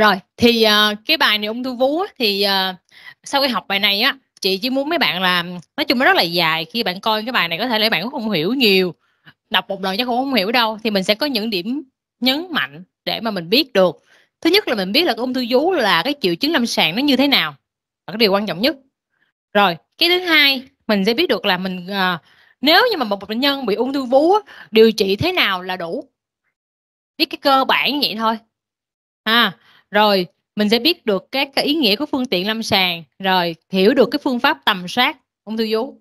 rồi thì uh, cái bài này ung thư vú á, thì uh, sau khi học bài này á chị chỉ muốn mấy bạn là nói chung nó rất là dài khi bạn coi cái bài này có thể là bạn cũng không hiểu nhiều đọc một lần chắc cũng không hiểu đâu thì mình sẽ có những điểm nhấn mạnh để mà mình biết được thứ nhất là mình biết là cái ung thư vú là cái triệu chứng lâm sàng nó như thế nào là cái điều quan trọng nhất rồi cái thứ hai mình sẽ biết được là mình uh, nếu như mà một bệnh nhân bị ung thư vú điều trị thế nào là đủ biết cái cơ bản vậy thôi à rồi mình sẽ biết được các cái ý nghĩa của phương tiện lâm sàng rồi hiểu được cái phương pháp tầm soát ung thư vú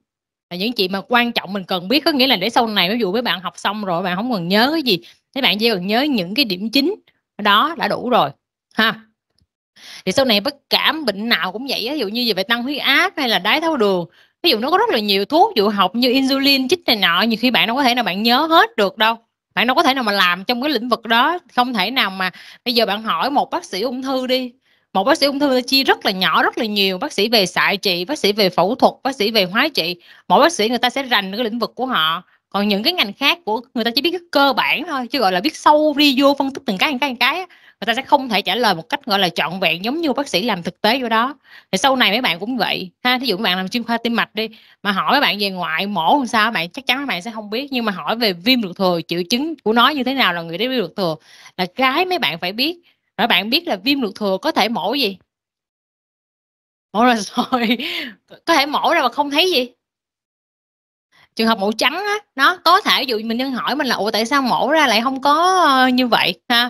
là những chị mà quan trọng mình cần biết có nghĩa là để sau này ví dụ với bạn học xong rồi bạn không cần nhớ cái gì thế bạn chỉ cần nhớ những cái điểm chính đó đã đủ rồi ha thì sau này bất cảm bệnh nào cũng vậy ví dụ như về tăng huyết áp hay là đái tháo đường ví dụ nó có rất là nhiều thuốc dụ học như insulin chích này nọ nhiều khi bạn đâu có thể nào bạn nhớ hết được đâu bạn đâu có thể nào mà làm trong cái lĩnh vực đó không thể nào mà bây giờ bạn hỏi một bác sĩ ung thư đi một bác sĩ ung thư chia rất là nhỏ rất là nhiều bác sĩ về xạ trị bác sĩ về phẫu thuật bác sĩ về hóa trị mỗi bác sĩ người ta sẽ rành cái lĩnh vực của họ còn những cái ngành khác của người ta chỉ biết cái cơ bản thôi chứ gọi là biết sâu đi vô phân tích từng cái từng cái từng cái người ta sẽ không thể trả lời một cách gọi là trọn vẹn giống như bác sĩ làm thực tế vô đó thì sau này mấy bạn cũng vậy ha thí dụ bạn làm chuyên khoa tim mạch đi mà hỏi mấy bạn về ngoại mổ làm sao bạn chắc chắn mấy bạn sẽ không biết nhưng mà hỏi về viêm ruột thừa triệu chứng của nó như thế nào là người đấy viêm ruột thừa là cái mấy bạn phải biết rồi bạn biết là viêm ruột thừa có thể mổ gì mổ ra rồi có thể mổ ra mà không thấy gì trường hợp mổ trắng á nó có thể dụ mình nhân hỏi mình là ủa tại sao mổ ra lại không có ờ, như vậy ha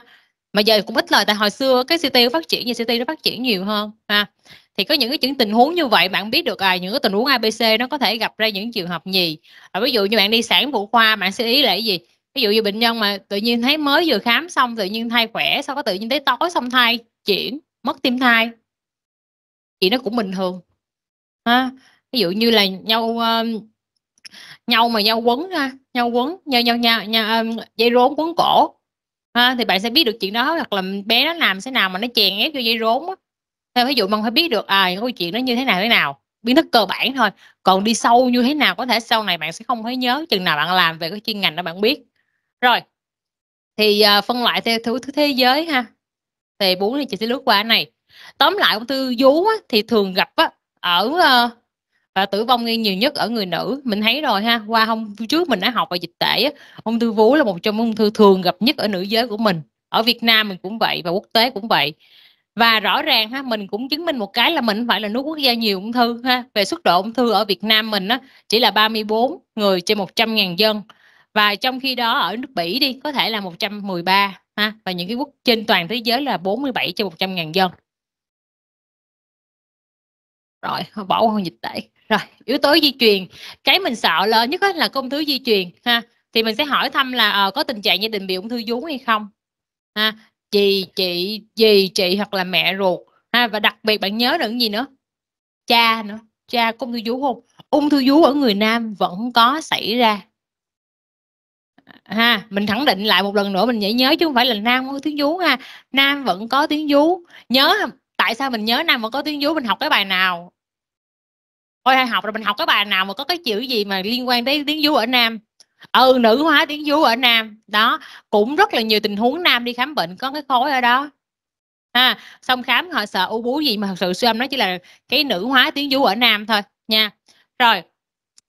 mà giờ cũng ít lời tại hồi xưa cái city phát triển như city nó phát triển nhiều hơn ha thì có những cái những tình huống như vậy bạn biết được à những cái tình huống abc nó có thể gặp ra những trường hợp gì à, ví dụ như bạn đi sản phụ khoa bạn sẽ ý là cái gì ví dụ như bệnh nhân mà tự nhiên thấy mới vừa khám xong tự nhiên thai khỏe sau có tự nhiên thấy tối xong thai chuyển mất tim thai thì nó cũng bình thường ha ví dụ như là nhau uh, nhau mà nhau quấn ha nhau quấn nhau nhau nhau, nhau um, dây rốn quấn cổ ha, thì bạn sẽ biết được chuyện đó hoặc là bé nó làm thế nào mà nó chèn ép vô dây rốn á theo ví dụ mình phải biết được à những câu chuyện nó như thế nào thế nào biến thức cơ bản thôi còn đi sâu như thế nào có thể sau này bạn sẽ không thấy nhớ chừng nào bạn làm về cái chuyên ngành đó bạn biết rồi thì uh, phân loại theo thứ, thứ thế giới ha thì bốn thì chị sẽ lướt qua này tóm lại ung thư vú á, thì thường gặp á, ở uh, và tử vong nghi nhiều nhất ở người nữ mình thấy rồi ha qua hôm trước mình đã học về dịch tễ ung thư vú là một trong ung thư thường gặp nhất ở nữ giới của mình ở Việt Nam mình cũng vậy và quốc tế cũng vậy và rõ ràng ha mình cũng chứng minh một cái là mình phải là nước quốc gia nhiều ung thư ha về xuất độ ung thư ở Việt Nam mình á, chỉ là 34 người trên 100.000 dân và trong khi đó ở nước Bỉ đi có thể là 113 ha và những cái quốc trên toàn thế giới là 47 trên 100.000 dân rồi bỏ qua dịch tễ rồi yếu tố di truyền cái mình sợ lớn nhất là công thứ di truyền ha thì mình sẽ hỏi thăm là à, có tình trạng gia đình bị ung thư vú hay không ha chị chị dì chị hoặc là mẹ ruột ha và đặc biệt bạn nhớ được gì nữa cha nữa cha có ung thư vú không ung thư vú ở người nam vẫn có xảy ra ha mình khẳng định lại một lần nữa mình nhảy nhớ chứ không phải là nam có tiếng vú ha nam vẫn có tiếng vú nhớ không tại sao mình nhớ nam vẫn có tiếng vú mình học cái bài nào thôi hay học rồi mình học cái bài nào mà có cái chữ gì mà liên quan tới tiếng vú ở nam ừ nữ hóa tiếng vú ở nam đó cũng rất là nhiều tình huống nam đi khám bệnh có cái khối ở đó ha à, xong khám họ sợ u bú gì mà thật sự siêu âm nó chỉ là cái nữ hóa tiếng vú ở nam thôi nha rồi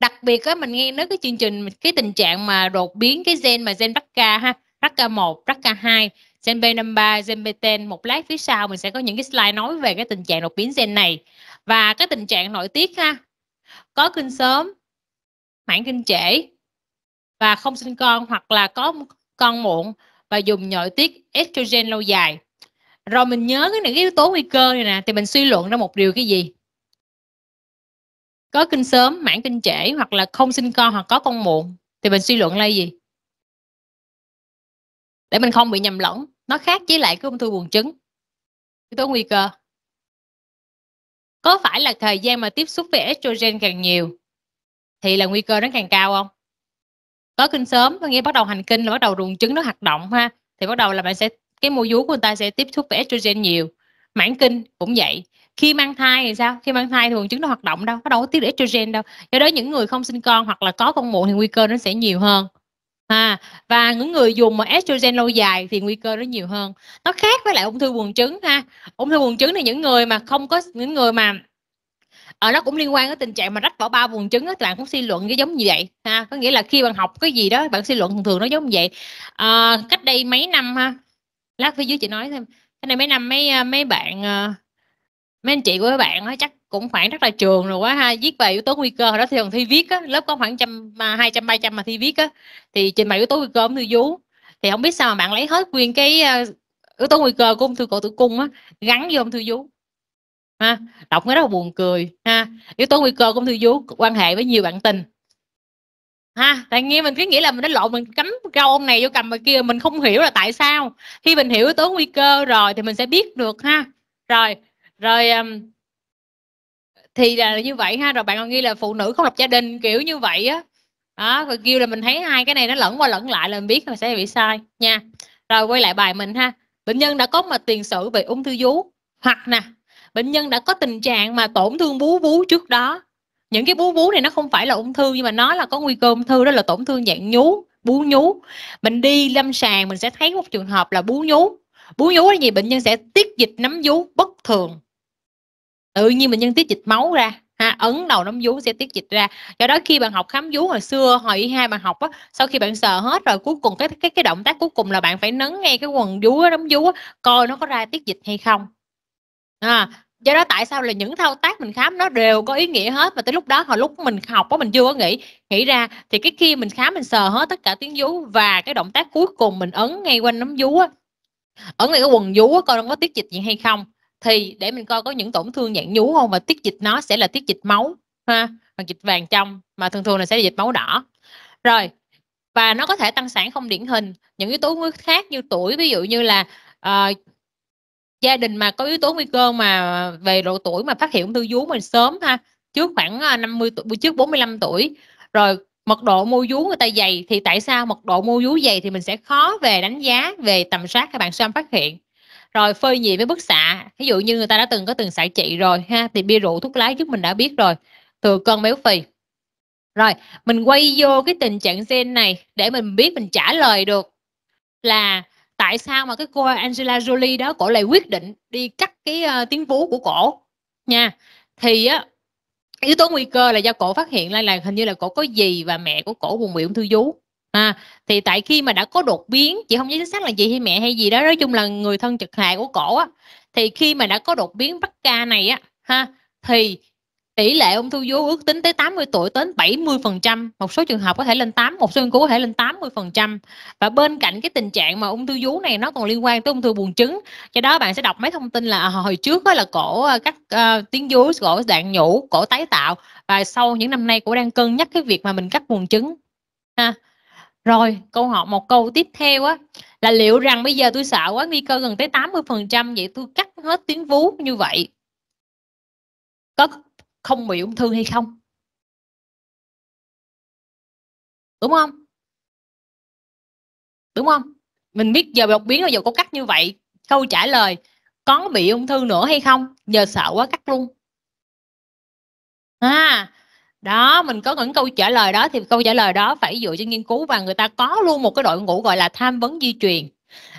đặc biệt á mình nghe nói cái chương trình cái tình trạng mà đột biến cái gen mà gen BRCA ha BRCA 1, BRCA 2, gen B53, gen B10 một lát phía sau mình sẽ có những cái slide nói về cái tình trạng đột biến gen này và cái tình trạng nội tiết ha có kinh sớm hoãn kinh trễ và không sinh con hoặc là có con muộn và dùng nội tiết estrogen lâu dài rồi mình nhớ cái những yếu tố nguy cơ này nè thì mình suy luận ra một điều cái gì có kinh sớm mãn kinh trễ hoặc là không sinh con hoặc có con muộn thì mình suy luận là gì để mình không bị nhầm lẫn nó khác với lại cái ung thư buồng trứng yếu tố nguy cơ có phải là thời gian mà tiếp xúc với estrogen càng nhiều thì là nguy cơ nó càng cao không có kinh sớm có nghĩa bắt đầu hành kinh là bắt đầu ruồng trứng nó hoạt động ha thì bắt đầu là bạn sẽ cái mô vú của người ta sẽ tiếp xúc với estrogen nhiều mãn kinh cũng vậy khi mang thai thì sao khi mang thai thường trứng nó hoạt động đâu bắt đầu có tiết estrogen đâu do đó những người không sinh con hoặc là có con muộn thì nguy cơ nó sẽ nhiều hơn à, và những người dùng mà estrogen lâu dài thì nguy cơ nó nhiều hơn nó khác với lại ung thư buồng trứng ha ung thư buồng trứng thì những người mà không có những người mà ở ờ, nó cũng liên quan đến tình trạng mà rách vỏ bao buồng trứng các bạn cũng suy luận cái giống như vậy ha có nghĩa là khi bạn học cái gì đó bạn suy luận thường thường nó giống như vậy à, cách đây mấy năm ha lát phía dưới chị nói thêm cái này mấy năm mấy ờ, mấy bạn mấy anh chị của các bạn á chắc cũng khoảng rất là trường rồi quá ha viết về yếu tố nguy cơ hồi đó thì còn thi viết á lớp có khoảng trăm hai trăm ba trăm mà thi viết á thì trình bày yếu tố nguy cơ ung thư vú thì không biết sao mà bạn lấy hết nguyên cái ờ, yếu tố nguy cơ của ung thư cổ tử cung á gắn vô ung thư vú ha đọc rất là buồn cười ha yếu tố nguy cơ của ung thư vú quan hệ với nhiều bạn tình ha tại nghe mình cứ nghĩ là mình đã lộn mình cắm rau ông này vô cầm mà kia mình không hiểu là tại sao khi mình hiểu yếu tố nguy cơ rồi thì mình sẽ biết được ha rồi rồi um, thì là như vậy ha rồi bạn còn nghĩ là phụ nữ không lập gia đình kiểu như vậy á đó rồi kêu là mình thấy hai cái này nó lẫn qua lẫn lại là mình biết là sẽ bị sai nha rồi quay lại bài mình ha bệnh nhân đã có mà tiền sử về ung thư vú hoặc nè bệnh nhân đã có tình trạng mà tổn thương bú vú trước đó những cái bú vú này nó không phải là ung thư nhưng mà nó là có nguy cơ ung thư đó là tổn thương dạng nhú bú nhú mình đi lâm sàng mình sẽ thấy một trường hợp là bú nhú bú nhú là gì bệnh nhân sẽ tiết dịch nấm vú bất thường tự nhiên bệnh nhân tiết dịch máu ra ha, ấn đầu nấm vú sẽ tiết dịch ra do đó khi bạn học khám vú hồi xưa hồi y hai bạn học á sau khi bạn sờ hết rồi cuối cùng cái cái cái động tác cuối cùng là bạn phải nấn ngay cái quần vú nấm vú coi nó có ra tiết dịch hay không à, do đó tại sao là những thao tác mình khám nó đều có ý nghĩa hết mà tới lúc đó hồi lúc mình học á mình chưa có nghĩ nghĩ ra thì cái khi mình khám mình sờ hết tất cả tiếng vú và cái động tác cuối cùng mình ấn ngay quanh nấm vú á ấn ngay cái quần vú coi nó có tiết dịch gì hay không thì để mình coi có những tổn thương dạng nhú không và tiết dịch nó sẽ là tiết dịch máu ha hoặc dịch vàng trong mà thường thường là sẽ là dịch máu đỏ rồi và nó có thể tăng sản không điển hình những yếu tố nguy khác như tuổi ví dụ như là uh, gia đình mà có yếu tố nguy cơ mà về độ tuổi mà phát hiện ung thư vú mình sớm ha trước khoảng 50 ờ, tuổi trước 45 tuổi rồi mật độ mô vú người ta dày thì tại sao mật độ mô vú dày thì mình sẽ khó về đánh giá về tầm soát các bạn siêu phát hiện rồi phơi nhiễm với bức xạ ví dụ như người ta đã từng có từng xạ trị rồi ha thì bia rượu thuốc lá giúp mình đã biết rồi thừa cân béo phì rồi mình quay vô cái tình trạng gen này để mình biết mình trả lời được là tại sao mà cái cô Angela Jolie đó cổ lại quyết định đi cắt cái uh, ờ, tiếng vú của cổ nha thì á yếu tố nguy cơ là do cổ phát hiện ra là hình như là cổ có gì và mẹ của cổ buồn bị ung thư vú à, thì tại khi mà đã có đột biến chị không nhớ chính xác là chị hay mẹ hay gì đó nói chung là người thân trực hệ của cổ á thì khi mà đã có đột biến bắc ca này á ha thì tỷ lệ ung thư vú ước tính tới 80 tuổi đến 70 phần trăm một số trường hợp có thể lên 8 một số nghiên cứu có thể lên 80 phần trăm và bên cạnh cái tình trạng mà ung thư vú này nó còn liên quan tới ung thư buồng trứng cho đó bạn sẽ đọc mấy thông tin là à, hồi trước đó là cổ à, các uh, à, tiếng vú cổ dạng nhũ cổ tái tạo và sau những năm nay cổ đang cân nhắc cái việc mà mình cắt buồng trứng ha rồi câu hỏi một câu tiếp theo á là liệu rằng bây giờ tôi sợ quá nguy cơ gần tới 80 phần trăm vậy tôi cắt hết tuyến vú như vậy có không bị ung thư hay không đúng không đúng không mình biết giờ đột biến rồi giờ có cắt như vậy câu trả lời có bị ung thư nữa hay không giờ sợ quá cắt luôn à đó mình có những câu trả lời đó thì câu trả lời đó phải dựa trên nghiên cứu và người ta có luôn một cái đội ngũ gọi là tham vấn di truyền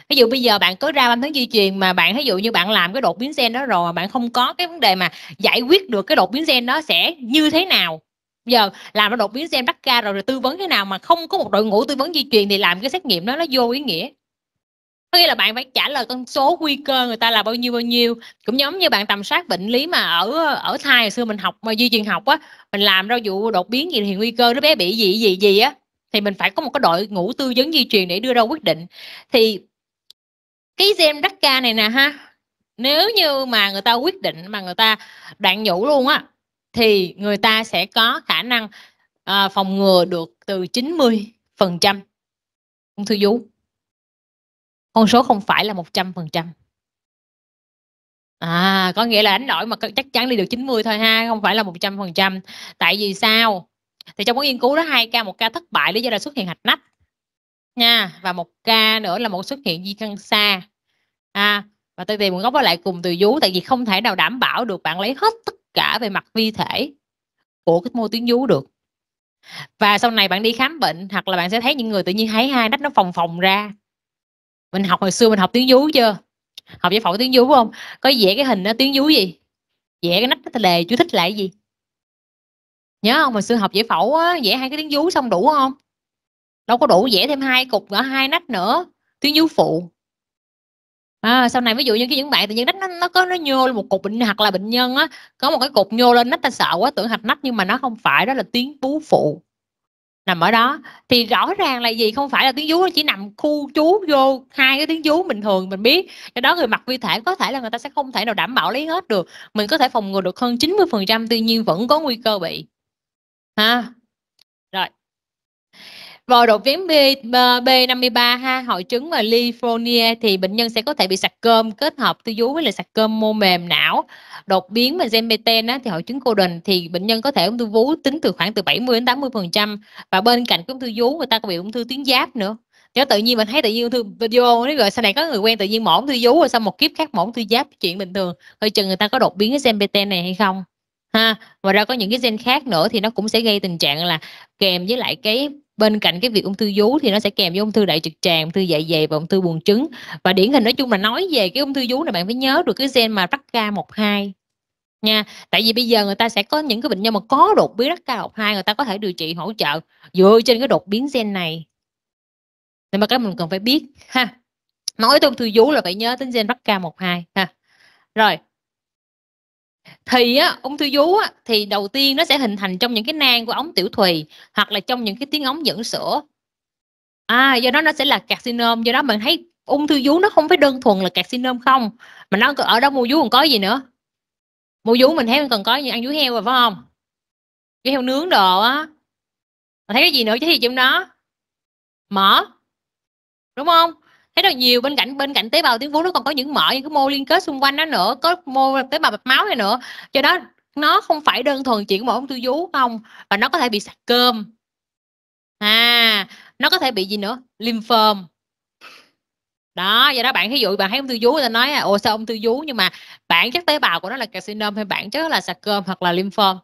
ví dụ bây giờ bạn có ra tham vấn di truyền mà bạn ví dụ như bạn làm cái đột biến gen đó rồi mà bạn không có cái vấn đề mà giải quyết được cái đột biến gen đó sẽ như thế nào bây giờ làm nó đột biến gen bắt ca rồi, rồi tư vấn thế nào mà không có một đội ngũ tư vấn di truyền thì làm cái xét nghiệm đó nó vô ý nghĩa có nghĩa là bạn phải trả lời con số nguy cơ người ta là bao nhiêu bao nhiêu cũng giống như bạn tầm soát bệnh lý mà ở ở thai hồi xưa mình học mà di truyền học á mình làm ra vụ đột biến gì thì nguy cơ đứa bé bị gì gì gì á thì mình phải có một cái đội ngũ tư vấn di truyền để đưa ra quyết định thì cái gen ca này nè ha nếu như mà người ta quyết định mà người ta đoạn nhũ luôn á thì người ta sẽ có khả năng à, phòng ngừa được từ 90 phần trăm ung thư vú con số không phải là một trăm phần trăm à có nghĩa là đánh đổi mà chắc chắn đi được 90 thôi ha không phải là một trăm phần trăm tại vì sao thì trong cái nghiên cứu đó hai ca một ca thất bại lý do là xuất hiện hạch nách nha và một ca nữa là một xuất hiện di căn xa à, và tôi tìm nguồn gốc đó lại cùng từ vú tại vì không thể nào đảm bảo được bạn lấy hết tất cả về mặt vi thể của cái mô tuyến vú được và sau này bạn đi khám bệnh hoặc là bạn sẽ thấy những người tự nhiên thấy hai nách nó phồng phồng ra mình học hồi xưa mình học tiếng vú chưa học giải phẫu tiếng vú không có vẽ cái hình đó tiếng vú gì vẽ cái nách cái lề chú thích lại gì nhớ không hồi xưa học giải phẫu á vẽ hai cái tiếng vú xong đủ không đâu có đủ vẽ thêm hai cục nữa hai nách nữa tiếng vú phụ à, sau này ví dụ như cái những bạn tự nhiên nách nó, nó có nó nhô lên một cục bệnh hoặc là bệnh nhân á có một cái cục nhô lên nách ta sợ quá tưởng hạch nách nhưng mà nó không phải đó là tiếng vú phụ nằm ở đó thì rõ ràng là gì không phải là tiếng vú nó chỉ nằm khu chú vô hai cái tiếng vú bình thường mình biết do đó người mặc vi thể có thể là người ta sẽ không thể nào đảm bảo lấy hết được mình có thể phòng ngừa được hơn 90% tuy nhiên vẫn có nguy cơ bị ha rồi đột biến B, B53 ha, hội chứng mà Lifonia thì bệnh nhân sẽ có thể bị sạc cơm kết hợp tư vú với lại sạc cơm mô mềm não. Đột biến mà gen B10 á, thì hội chứng cô đơn thì bệnh nhân có thể ung thư vú tính từ khoảng từ 70 đến 80% và bên cạnh cái ung thư vú người ta có bị ung thư tuyến giáp nữa. Nếu tự nhiên mình thấy tự nhiên ung thư vô nói rồi sau này có người quen tự nhiên mổ ung thư vú rồi sau một kiếp khác mổ ung thư giáp chuyện bình thường. Hơi chừng người ta có đột biến cái gen b này hay không? ha ngoài ra có những cái gen khác nữa thì nó cũng sẽ gây tình trạng là kèm với lại cái bên cạnh cái việc ung thư vú thì nó sẽ kèm với ung thư đại trực tràng ung thư dạ dày và ung thư buồng trứng và điển hình nói chung là nói về cái ung thư vú này bạn phải nhớ được cái gen mà rca 12 nha tại vì bây giờ người ta sẽ có những cái bệnh nhân mà có đột biến rca 12 người ta có thể điều trị hỗ trợ dựa trên cái đột biến gen này nên mà các mình cần phải biết ha nói tới ung thư vú là phải nhớ đến gen rca 12 ha rồi thì á, ung thư vú á, thì đầu tiên nó sẽ hình thành trong những cái nang của ống tiểu thùy hoặc là trong những cái tiếng ống dẫn sữa à, do đó nó sẽ là carcinom do đó mình thấy ung thư vú nó không phải đơn thuần là carcinom không mà nó ở đó mua vú còn có gì nữa mua vú mình thấy mình còn có như ăn vú heo rồi phải không vú heo nướng đồ á mình thấy cái gì nữa chứ thì trong đó mỡ đúng không thế là nhiều bên cạnh bên cạnh tế bào tuyến vú nó còn có những mỡ những cái mô liên kết xung quanh nó nữa có mô tế bào bạch máu này nữa cho đó nó không phải đơn thuần chỉ có ung thư vú không và nó có thể bị sạc cơm à nó có thể bị gì nữa lymphom đó do đó bạn ví dụ bạn thấy ung thư vú người ta nói ồ sao ung thư vú nhưng mà bản chất tế bào của nó là carcinom hay bản chất là sạc cơm hoặc là lymphom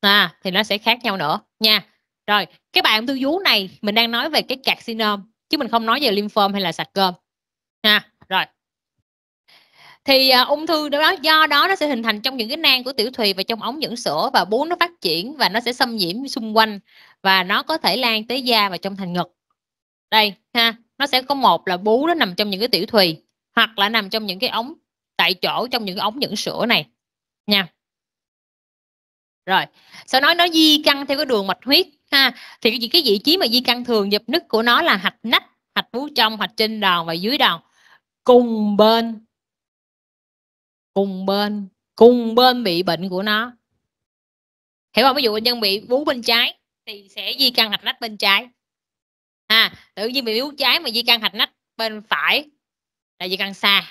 à thì nó sẽ khác nhau nữa nha rồi cái bài ung thư vú này mình đang nói về cái carcinom chứ mình không nói về lymphom hay là sạc cơm ha rồi thì à, ung thư đó do đó nó sẽ hình thành trong những cái nang của tiểu thùy và trong ống dẫn sữa và bú nó phát triển và nó sẽ xâm nhiễm xung quanh và nó có thể lan tới da và trong thành ngực đây ha nó sẽ có một là bú nó nằm trong những cái tiểu thùy hoặc là nằm trong những cái ống tại chỗ trong những cái ống dẫn sữa này nha rồi sau nói nó di căn theo cái đường mạch huyết ha thì những cái vị trí mà di căn thường dập nứt của nó là hạch nách hạch vú trong hạch trên đòn và dưới đòn cùng bên cùng bên cùng bên bị bệnh của nó hiểu không ví dụ bệnh nhân bị vú bên trái thì sẽ di căn hạch nách bên trái ha, tự nhiên bị vú trái mà di căn hạch nách bên phải là di căn xa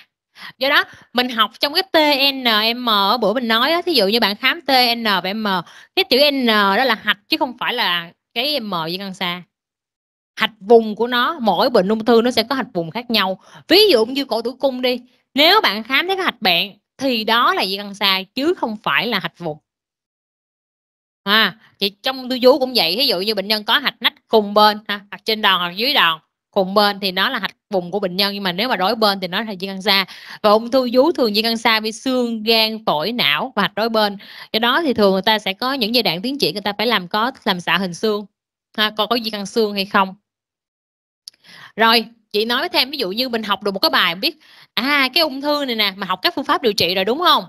do đó mình học trong cái TNM ở bữa mình nói đó, thí dụ như bạn khám TN và M cái chữ N đó là hạch chứ không phải là cái M với căn xa hạch vùng của nó mỗi bệnh ung thư nó sẽ có hạch vùng khác nhau ví dụ như cổ tử cung đi nếu bạn khám thấy cái hạch bẹn thì đó là di căn xa chứ không phải là hạch vùng à, thì trong túi vú cũng vậy ví dụ như bệnh nhân có hạch nách cùng bên ha, hạch trên đòn hoặc dưới đòn cùng bên thì nó là hạch vùng của bệnh nhân nhưng mà nếu mà đối bên thì nó là di căn xa và ung thư vú thường di căn xa với xương gan phổi não và hạch đối bên do đó thì thường người ta sẽ có những giai đoạn tiến triển người ta phải làm có làm xạ hình xương ha coi có di căn xương hay không rồi chị nói thêm ví dụ như mình học được một cái bài biết à cái ung thư này nè mà học các phương pháp điều trị rồi đúng không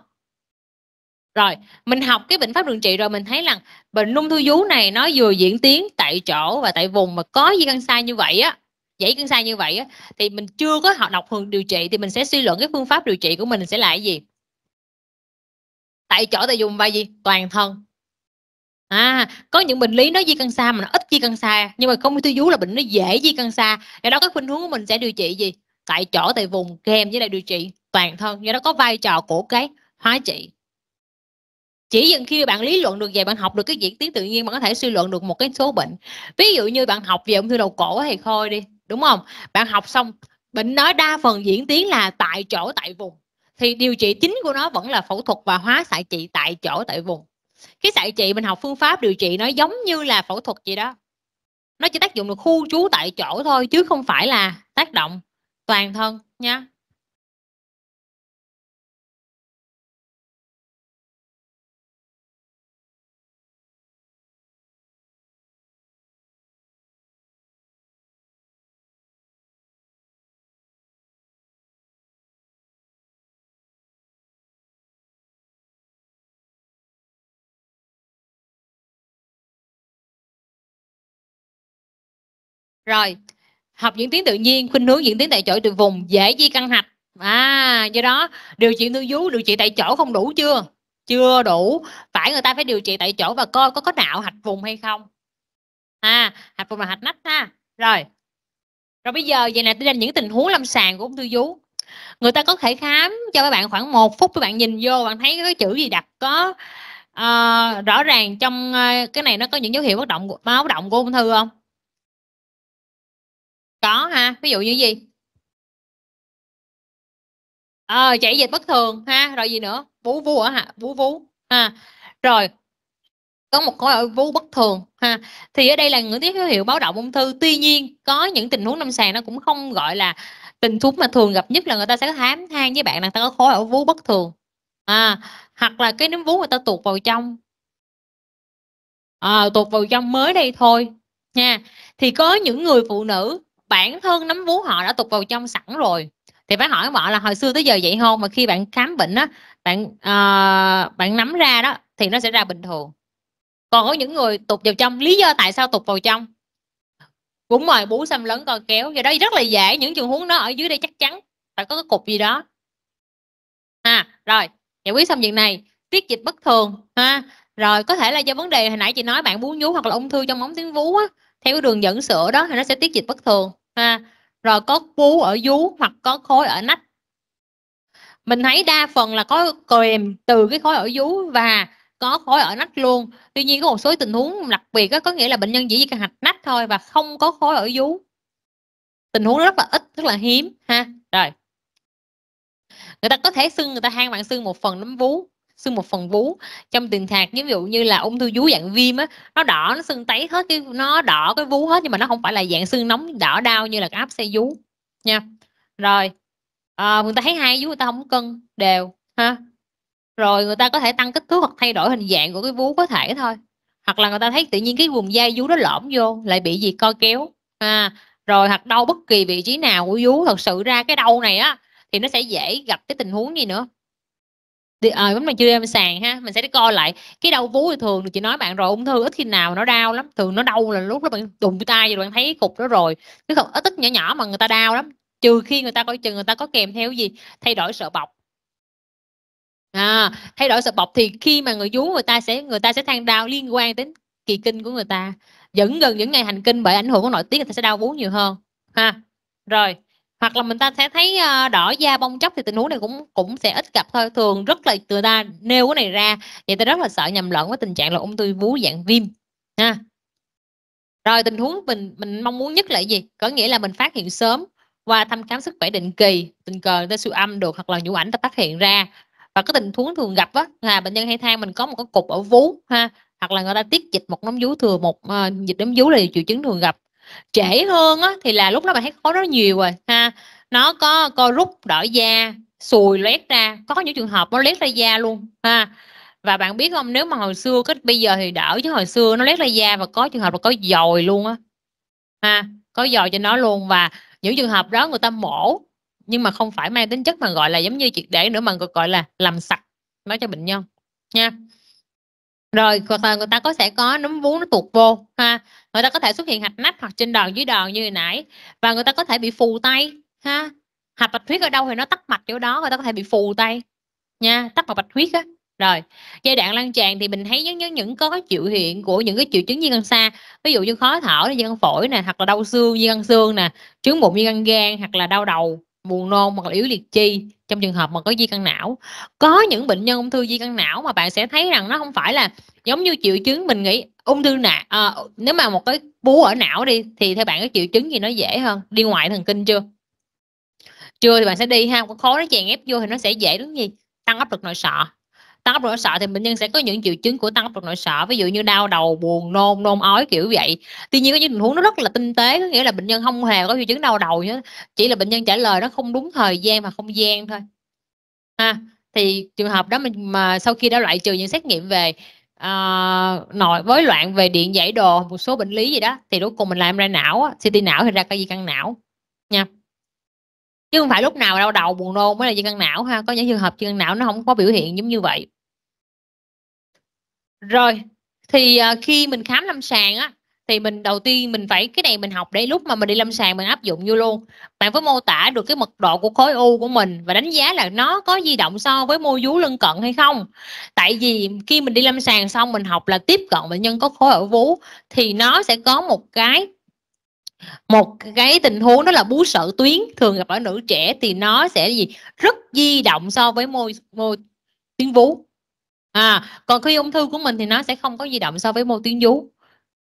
rồi mình học cái bệnh pháp điều trị rồi mình thấy rằng bệnh ung thư vú này nó vừa diễn tiến tại chỗ và tại vùng mà có di căn xa như vậy á dãy cứng sai như vậy á, thì mình chưa có học đọc hướng điều trị thì mình sẽ suy luận cái phương pháp điều trị của mình sẽ là cái gì tại chỗ tại dùng vai gì toàn thân à có những bệnh lý nó di căn xa mà nó ít di căn xa nhưng mà không thư vú là bệnh nó dễ di căn xa do đó cái khuynh hướng của mình sẽ điều trị gì tại chỗ tại vùng kèm với lại điều trị toàn thân do đó có vai trò của cái hóa trị chỉ dần khi bạn lý luận được về bạn học được cái diễn tiến tự nhiên bạn có thể suy luận được một cái số bệnh ví dụ như bạn học về ung thư đầu cổ hay khôi đi đúng không bạn học xong bệnh nói đa phần diễn tiến là tại chỗ tại vùng thì điều trị chính của nó vẫn là phẫu thuật và hóa xạ trị tại chỗ tại vùng cái xạ trị mình học phương pháp điều trị nó giống như là phẫu thuật gì đó nó chỉ tác dụng được khu trú tại chỗ thôi chứ không phải là tác động toàn thân nha rồi học diễn tiến tự nhiên khuynh hướng diễn tiến tại chỗ từ vùng dễ di căn hạch à do đó điều trị tư vú điều trị tại chỗ không đủ chưa chưa đủ phải người ta phải điều trị tại chỗ và coi có có đạo hạch vùng hay không à hạch vùng là hạch nách ha rồi rồi bây giờ vậy nè tôi đang những tình huống lâm sàng của ung thư vú người ta có thể khám cho các bạn khoảng một phút các bạn nhìn vô bạn thấy cái chữ gì đặt có uh, rõ ràng trong uh, cái này nó có những dấu hiệu bất động máu động của ung thư không có ha ví dụ như gì ờ à, chảy dịch bất thường ha rồi gì nữa vú vú ở hả vú vú ha rồi có một khối vú bất thường ha thì ở đây là những dấu hiệu báo động ung thư tuy nhiên có những tình huống lâm sàng nó cũng không gọi là tình huống mà thường gặp nhất là người ta sẽ thám thang với bạn là ta có khối ở vú bất thường à, hoặc là cái nấm vú người ta tuột vào trong à, tuột vào trong mới đây thôi nha thì có những người phụ nữ bản thân nấm vú họ đã tục vào trong sẵn rồi thì phải hỏi bạn là hồi xưa tới giờ vậy hôn mà khi bạn khám bệnh á bạn uh, bạn nắm ra đó thì nó sẽ ra bình thường còn có những người tục vào trong lý do tại sao tục vào trong cũng mời bú xâm lấn coi kéo vậy đó rất là dễ những trường huống đó ở dưới đây chắc chắn phải có cái cục gì đó ha à, rồi giải quyết xong việc này tiết dịch bất thường ha rồi có thể là do vấn đề hồi nãy chị nói bạn bú nhú hoặc là ung thư trong móng tuyến vú á theo cái đường dẫn sữa đó thì nó sẽ tiết dịch bất thường ha rồi có bú ở vú hoặc có khối ở nách mình thấy đa phần là có kèm từ cái khối ở vú và có khối ở nách luôn tuy nhiên có một số tình huống đặc biệt đó, có nghĩa là bệnh nhân chỉ cần hạch nách thôi và không có khối ở vú tình huống rất là ít rất là hiếm ha rồi người ta có thể xưng người ta hang bạn xưng một phần nấm vú sưng một phần vú trong tiền thạc ví dụ như là ung thư vú dạng viêm á nó đỏ nó sưng tấy hết cái nó đỏ cái vú hết nhưng mà nó không phải là dạng sưng nóng đỏ đau như là cái áp xe vú nha rồi à, người ta thấy hai vú người ta không cân đều ha rồi người ta có thể tăng kích thước hoặc thay đổi hình dạng của cái vú có thể thôi hoặc là người ta thấy tự nhiên cái vùng da vú nó lõm vô lại bị gì co kéo à, rồi hoặc đau bất kỳ vị trí nào của vú thật sự ra cái đau này á thì nó sẽ dễ gặp cái tình huống gì nữa thì à, bánh mà chưa em sàn ha mình sẽ đi coi lại cái đau vú thì thường chị nói bạn rồi ung thư ít khi nào nó đau lắm thường nó đau là lúc đó bạn đụng tay rồi bạn thấy cục đó rồi chứ không ít ít nhỏ nhỏ mà người ta đau lắm trừ khi người ta coi chừng người ta có kèm theo gì thay đổi sợ bọc à, thay đổi sợ bọc thì khi mà người vú người ta sẽ người ta sẽ than đau liên quan đến kỳ kinh của người ta dẫn gần những ngày hành kinh bởi ảnh hưởng của nội tiết người ta sẽ đau vú nhiều hơn ha rồi hoặc là mình ta sẽ thấy ờ, đỏ da bong chóc thì tình huống này cũng cũng sẽ ít gặp thôi thường rất là người ta nêu cái này ra vậy ta rất là sợ nhầm lẫn với tình trạng là ung thư vú dạng viêm ha rồi tình huống mình mình mong muốn nhất là gì có nghĩa là mình phát hiện sớm qua thăm khám sức khỏe định kỳ tình cờ ta siêu âm được hoặc là nhũ ảnh ta phát hiện ra và cái tình huống thường gặp á là bệnh nhân hay than mình có một cái cục ở vú ha hoặc là người ta tiết dịch một nấm vú thừa một uh, dịch nấm vú là triệu chứng thường gặp trễ hơn á, thì là lúc đó bạn thấy khối rất nhiều rồi ha nó có co rút đỏ da sùi loét ra có những trường hợp nó loét ra da luôn ha và bạn biết không nếu mà hồi xưa cách bây giờ thì đỡ chứ hồi xưa nó loét ra da và có trường hợp là có dòi luôn á ha có dòi cho nó luôn và những trường hợp đó người ta mổ nhưng mà không phải mang tính chất mà gọi là giống như triệt để nữa mà gọi là làm sạch nó cho bệnh nhân nha rồi hoặc là người ta có sẽ có nấm vú nó tuột vô ha người ta có thể xuất hiện hạch nách hoặc trên đòn dưới đòn như hồi nãy và người ta có thể bị phù tay ha hạch bạch huyết ở đâu thì nó tắc mạch chỗ đó người ta có thể bị phù tay nha tắc mạch bạch huyết á rồi giai đoạn lan tràn thì mình thấy những những, những có triệu hiện của những cái triệu chứng viêm gan xa ví dụ như khó thở viêm gan phổi nè hoặc là đau xương viêm gan xương nè trứng bụng viêm gan gan hoặc là đau đầu buồn nôn hoặc là yếu liệt chi trong trường hợp mà có di căn não có những bệnh nhân ung thư di căn não mà bạn sẽ thấy rằng nó không phải là giống như triệu chứng mình nghĩ ung thư não à, ờ, nếu mà một cái bú ở não đi thì theo bạn cái triệu chứng gì nó dễ hơn đi ngoại thần kinh chưa chưa thì bạn sẽ đi ha có khó nó chèn ép vô thì nó sẽ dễ đúng gì tăng áp lực nội sọ tăng áp lực nội sợ thì bệnh nhân sẽ có những triệu chứng của tăng áp lực nội sợ ví dụ như đau đầu buồn nôn nôn ói kiểu vậy tuy nhiên có những tình huống nó rất là tinh tế có nghĩa là bệnh nhân không hề có triệu chứng đau đầu nhé chỉ là bệnh nhân trả lời nó không đúng thời gian và không gian thôi ha thì trường hợp đó mình mà sau khi đã loại trừ những xét nghiệm về uh, nội với loạn về điện giải đồ một số bệnh lý gì đó thì cuối cùng mình làm ra não CT não thì ra cái gì căn não nha chứ không phải lúc nào đau đầu buồn nôn mới là gì căn não ha có những trường hợp di não nó không có biểu hiện giống như vậy rồi thì uh, khi mình khám lâm sàng á thì mình đầu tiên mình phải cái này mình học để lúc mà mình đi lâm sàng mình áp dụng vô luôn bạn phải mô tả được cái mật độ của khối u của mình và đánh giá là nó có di động so với mô vú lân cận hay không tại vì khi mình đi lâm sàng xong mình học là tiếp cận bệnh nhân có khối ở vú thì nó sẽ có một cái một cái tình huống đó là bú sợ tuyến thường gặp ở nữ trẻ thì nó sẽ gì rất di động so với môi môi tuyến vú à còn khi ung thư của mình thì nó sẽ không có di động so với mô tuyến vú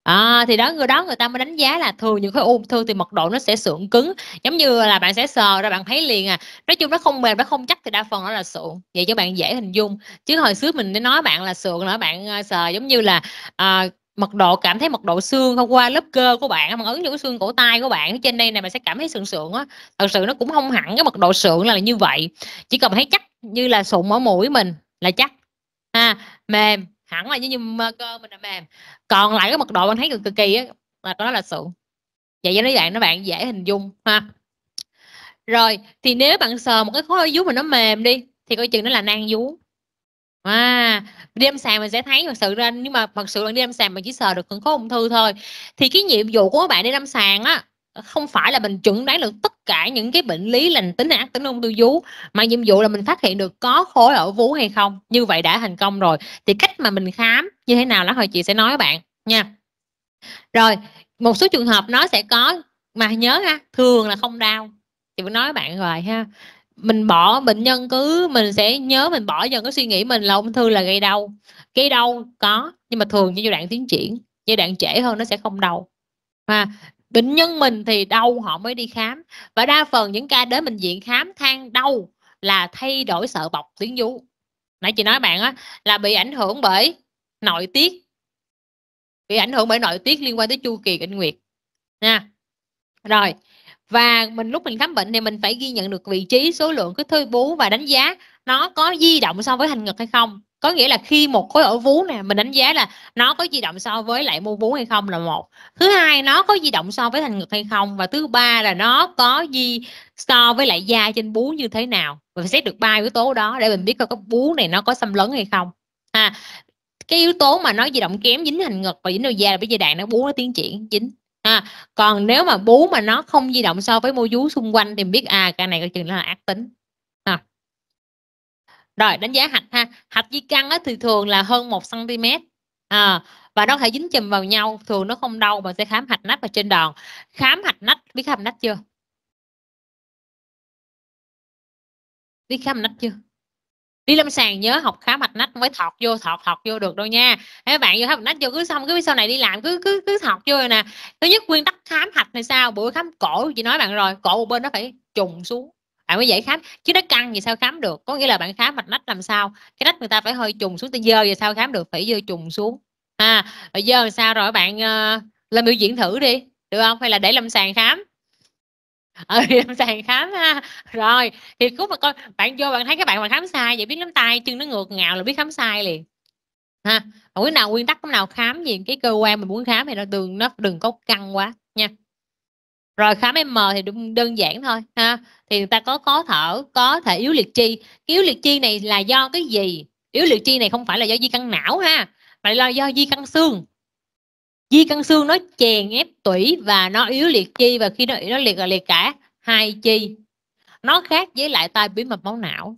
À, thì đó người đó người ta mới đánh giá là thường những cái ung thư thì mật độ nó sẽ sượng cứng giống như là bạn sẽ sờ ra bạn thấy liền à nói chung nó không mềm nó không chắc thì đa phần nó là sượng vậy cho bạn dễ hình dung chứ hồi xưa mình nói bạn là sượng là bạn à, sờ giống như là à, mật độ cảm thấy mật độ xương thông qua lớp cơ của bạn mà ứng vô cái xương cổ tay của bạn trên đây này mà sẽ cảm thấy sượng sượng á thật sự nó cũng không hẳn cái mật độ sượng là như vậy chỉ cần thấy chắc như là sụn ở mũi mình là chắc ha mềm hẳn là như như cơ mình là mềm còn lại cái mật độ bạn thấy cực, cực kỳ á là đó là sụn vậy cho mấy bạn nó bạn dễ hình dung ha rồi thì nếu bạn sờ một cái khối vú mà nó mềm đi thì coi chừng nó là nang vú à đi lâm sàng mình sẽ thấy thật sự ra nhưng mà thật sự bạn đi lâm sàng mình chỉ sờ được những khối ung thư thôi thì cái nhiệm vụ của các bạn đi lâm sàng á không phải là mình chuẩn đoán được tất cả những cái bệnh lý lành tính ác tính ung thư vú mà nhiệm vụ là mình phát hiện được có khối ở vú hay không như vậy đã thành công rồi thì cách mà mình khám như thế nào đó hồi chị sẽ nói với bạn nha rồi một số trường hợp nó sẽ có mà nhớ ha thường là không đau chị vẫn nói với bạn rồi ha mình bỏ bệnh nhân cứ mình sẽ nhớ mình bỏ dần cái suy nghĩ mình là ung thư là gây đau gây đau có nhưng mà thường như giai đoạn tiến triển giai đoạn trễ hơn nó sẽ không đau à, bệnh nhân mình thì đau họ mới đi khám và đa phần những ca đến bệnh viện khám than đau là thay đổi sợ bọc tuyến vú nãy chị nói bạn á là bị ảnh hưởng bởi nội tiết bị ảnh hưởng bởi nội tiết liên quan tới chu kỳ kinh nguyệt nha rồi và mình lúc mình khám bệnh thì mình phải ghi nhận được vị trí số lượng cái thối bú và đánh giá nó có di động so với thành ngực hay không có nghĩa là khi một khối ổ vú nè mình đánh giá là nó có di động so với lại mô vú hay không là một thứ hai nó có di động so với thành ngực hay không và thứ ba là nó có di so với lại da trên bú như thế nào và phải xét được ba yếu tố đó để mình biết coi cái bú này nó có xâm lấn hay không à, cái yếu tố mà nó di động kém dính thành ngực và dính đầu da là cái giai đoạn nó bú nó tiến triển chính à, còn nếu mà bú mà nó không di động so với mô vú xung quanh thì mình biết à cái này coi chừng nó là ác tính rồi đánh giá hạch ha hạch di căn thì thường là hơn 1 cm à, và nó thể dính chùm vào nhau thường nó không đau mà sẽ khám hạch nách và trên đòn khám hạch nách biết khám nách chưa biết khám nách chưa đi lâm sàng nhớ học khám hạch nách mới thọt vô thọt thọt vô được đâu nha các bạn vô khám nách vô cứ xong cứ sau này đi làm cứ cứ cứ thọt vô nè thứ nhất nguyên tắc khám hạch này sao buổi khám cổ chị nói bạn rồi cổ một bên nó phải trùng xuống bạn mới dễ khám chứ nó căng thì sao khám được có nghĩa là bạn khám mạch nách làm sao cái nách người ta phải hơi trùng xuống tới dơ thì sao khám được phải dơ trùng xuống à rồi dơ làm sao rồi bạn uh, ờ, làm biểu diễn thử đi được không hay là để lâm sàng khám ờ ừ, thì lâm sàng khám ha rồi thì cứ mà coi bạn vô bạn thấy các bạn mà khám sai vậy biết nắm tay chân nó ngược ngạo là biết khám sai liền ha không cái nào nguyên tắc cái nào khám gì cái cơ quan mình muốn khám thì nó đừng nó đừng có căng quá nha rồi khám M thì đơn giản thôi ha thì người ta có khó thở có thể yếu liệt chi cái yếu liệt chi này là do cái gì yếu liệt chi này không phải là do di căn não ha mà là do di căn xương di căn xương nó chèn ép tủy và nó yếu liệt chi và khi nó nó liệt là liệt cả hai chi nó khác với lại tai biến mạch máu não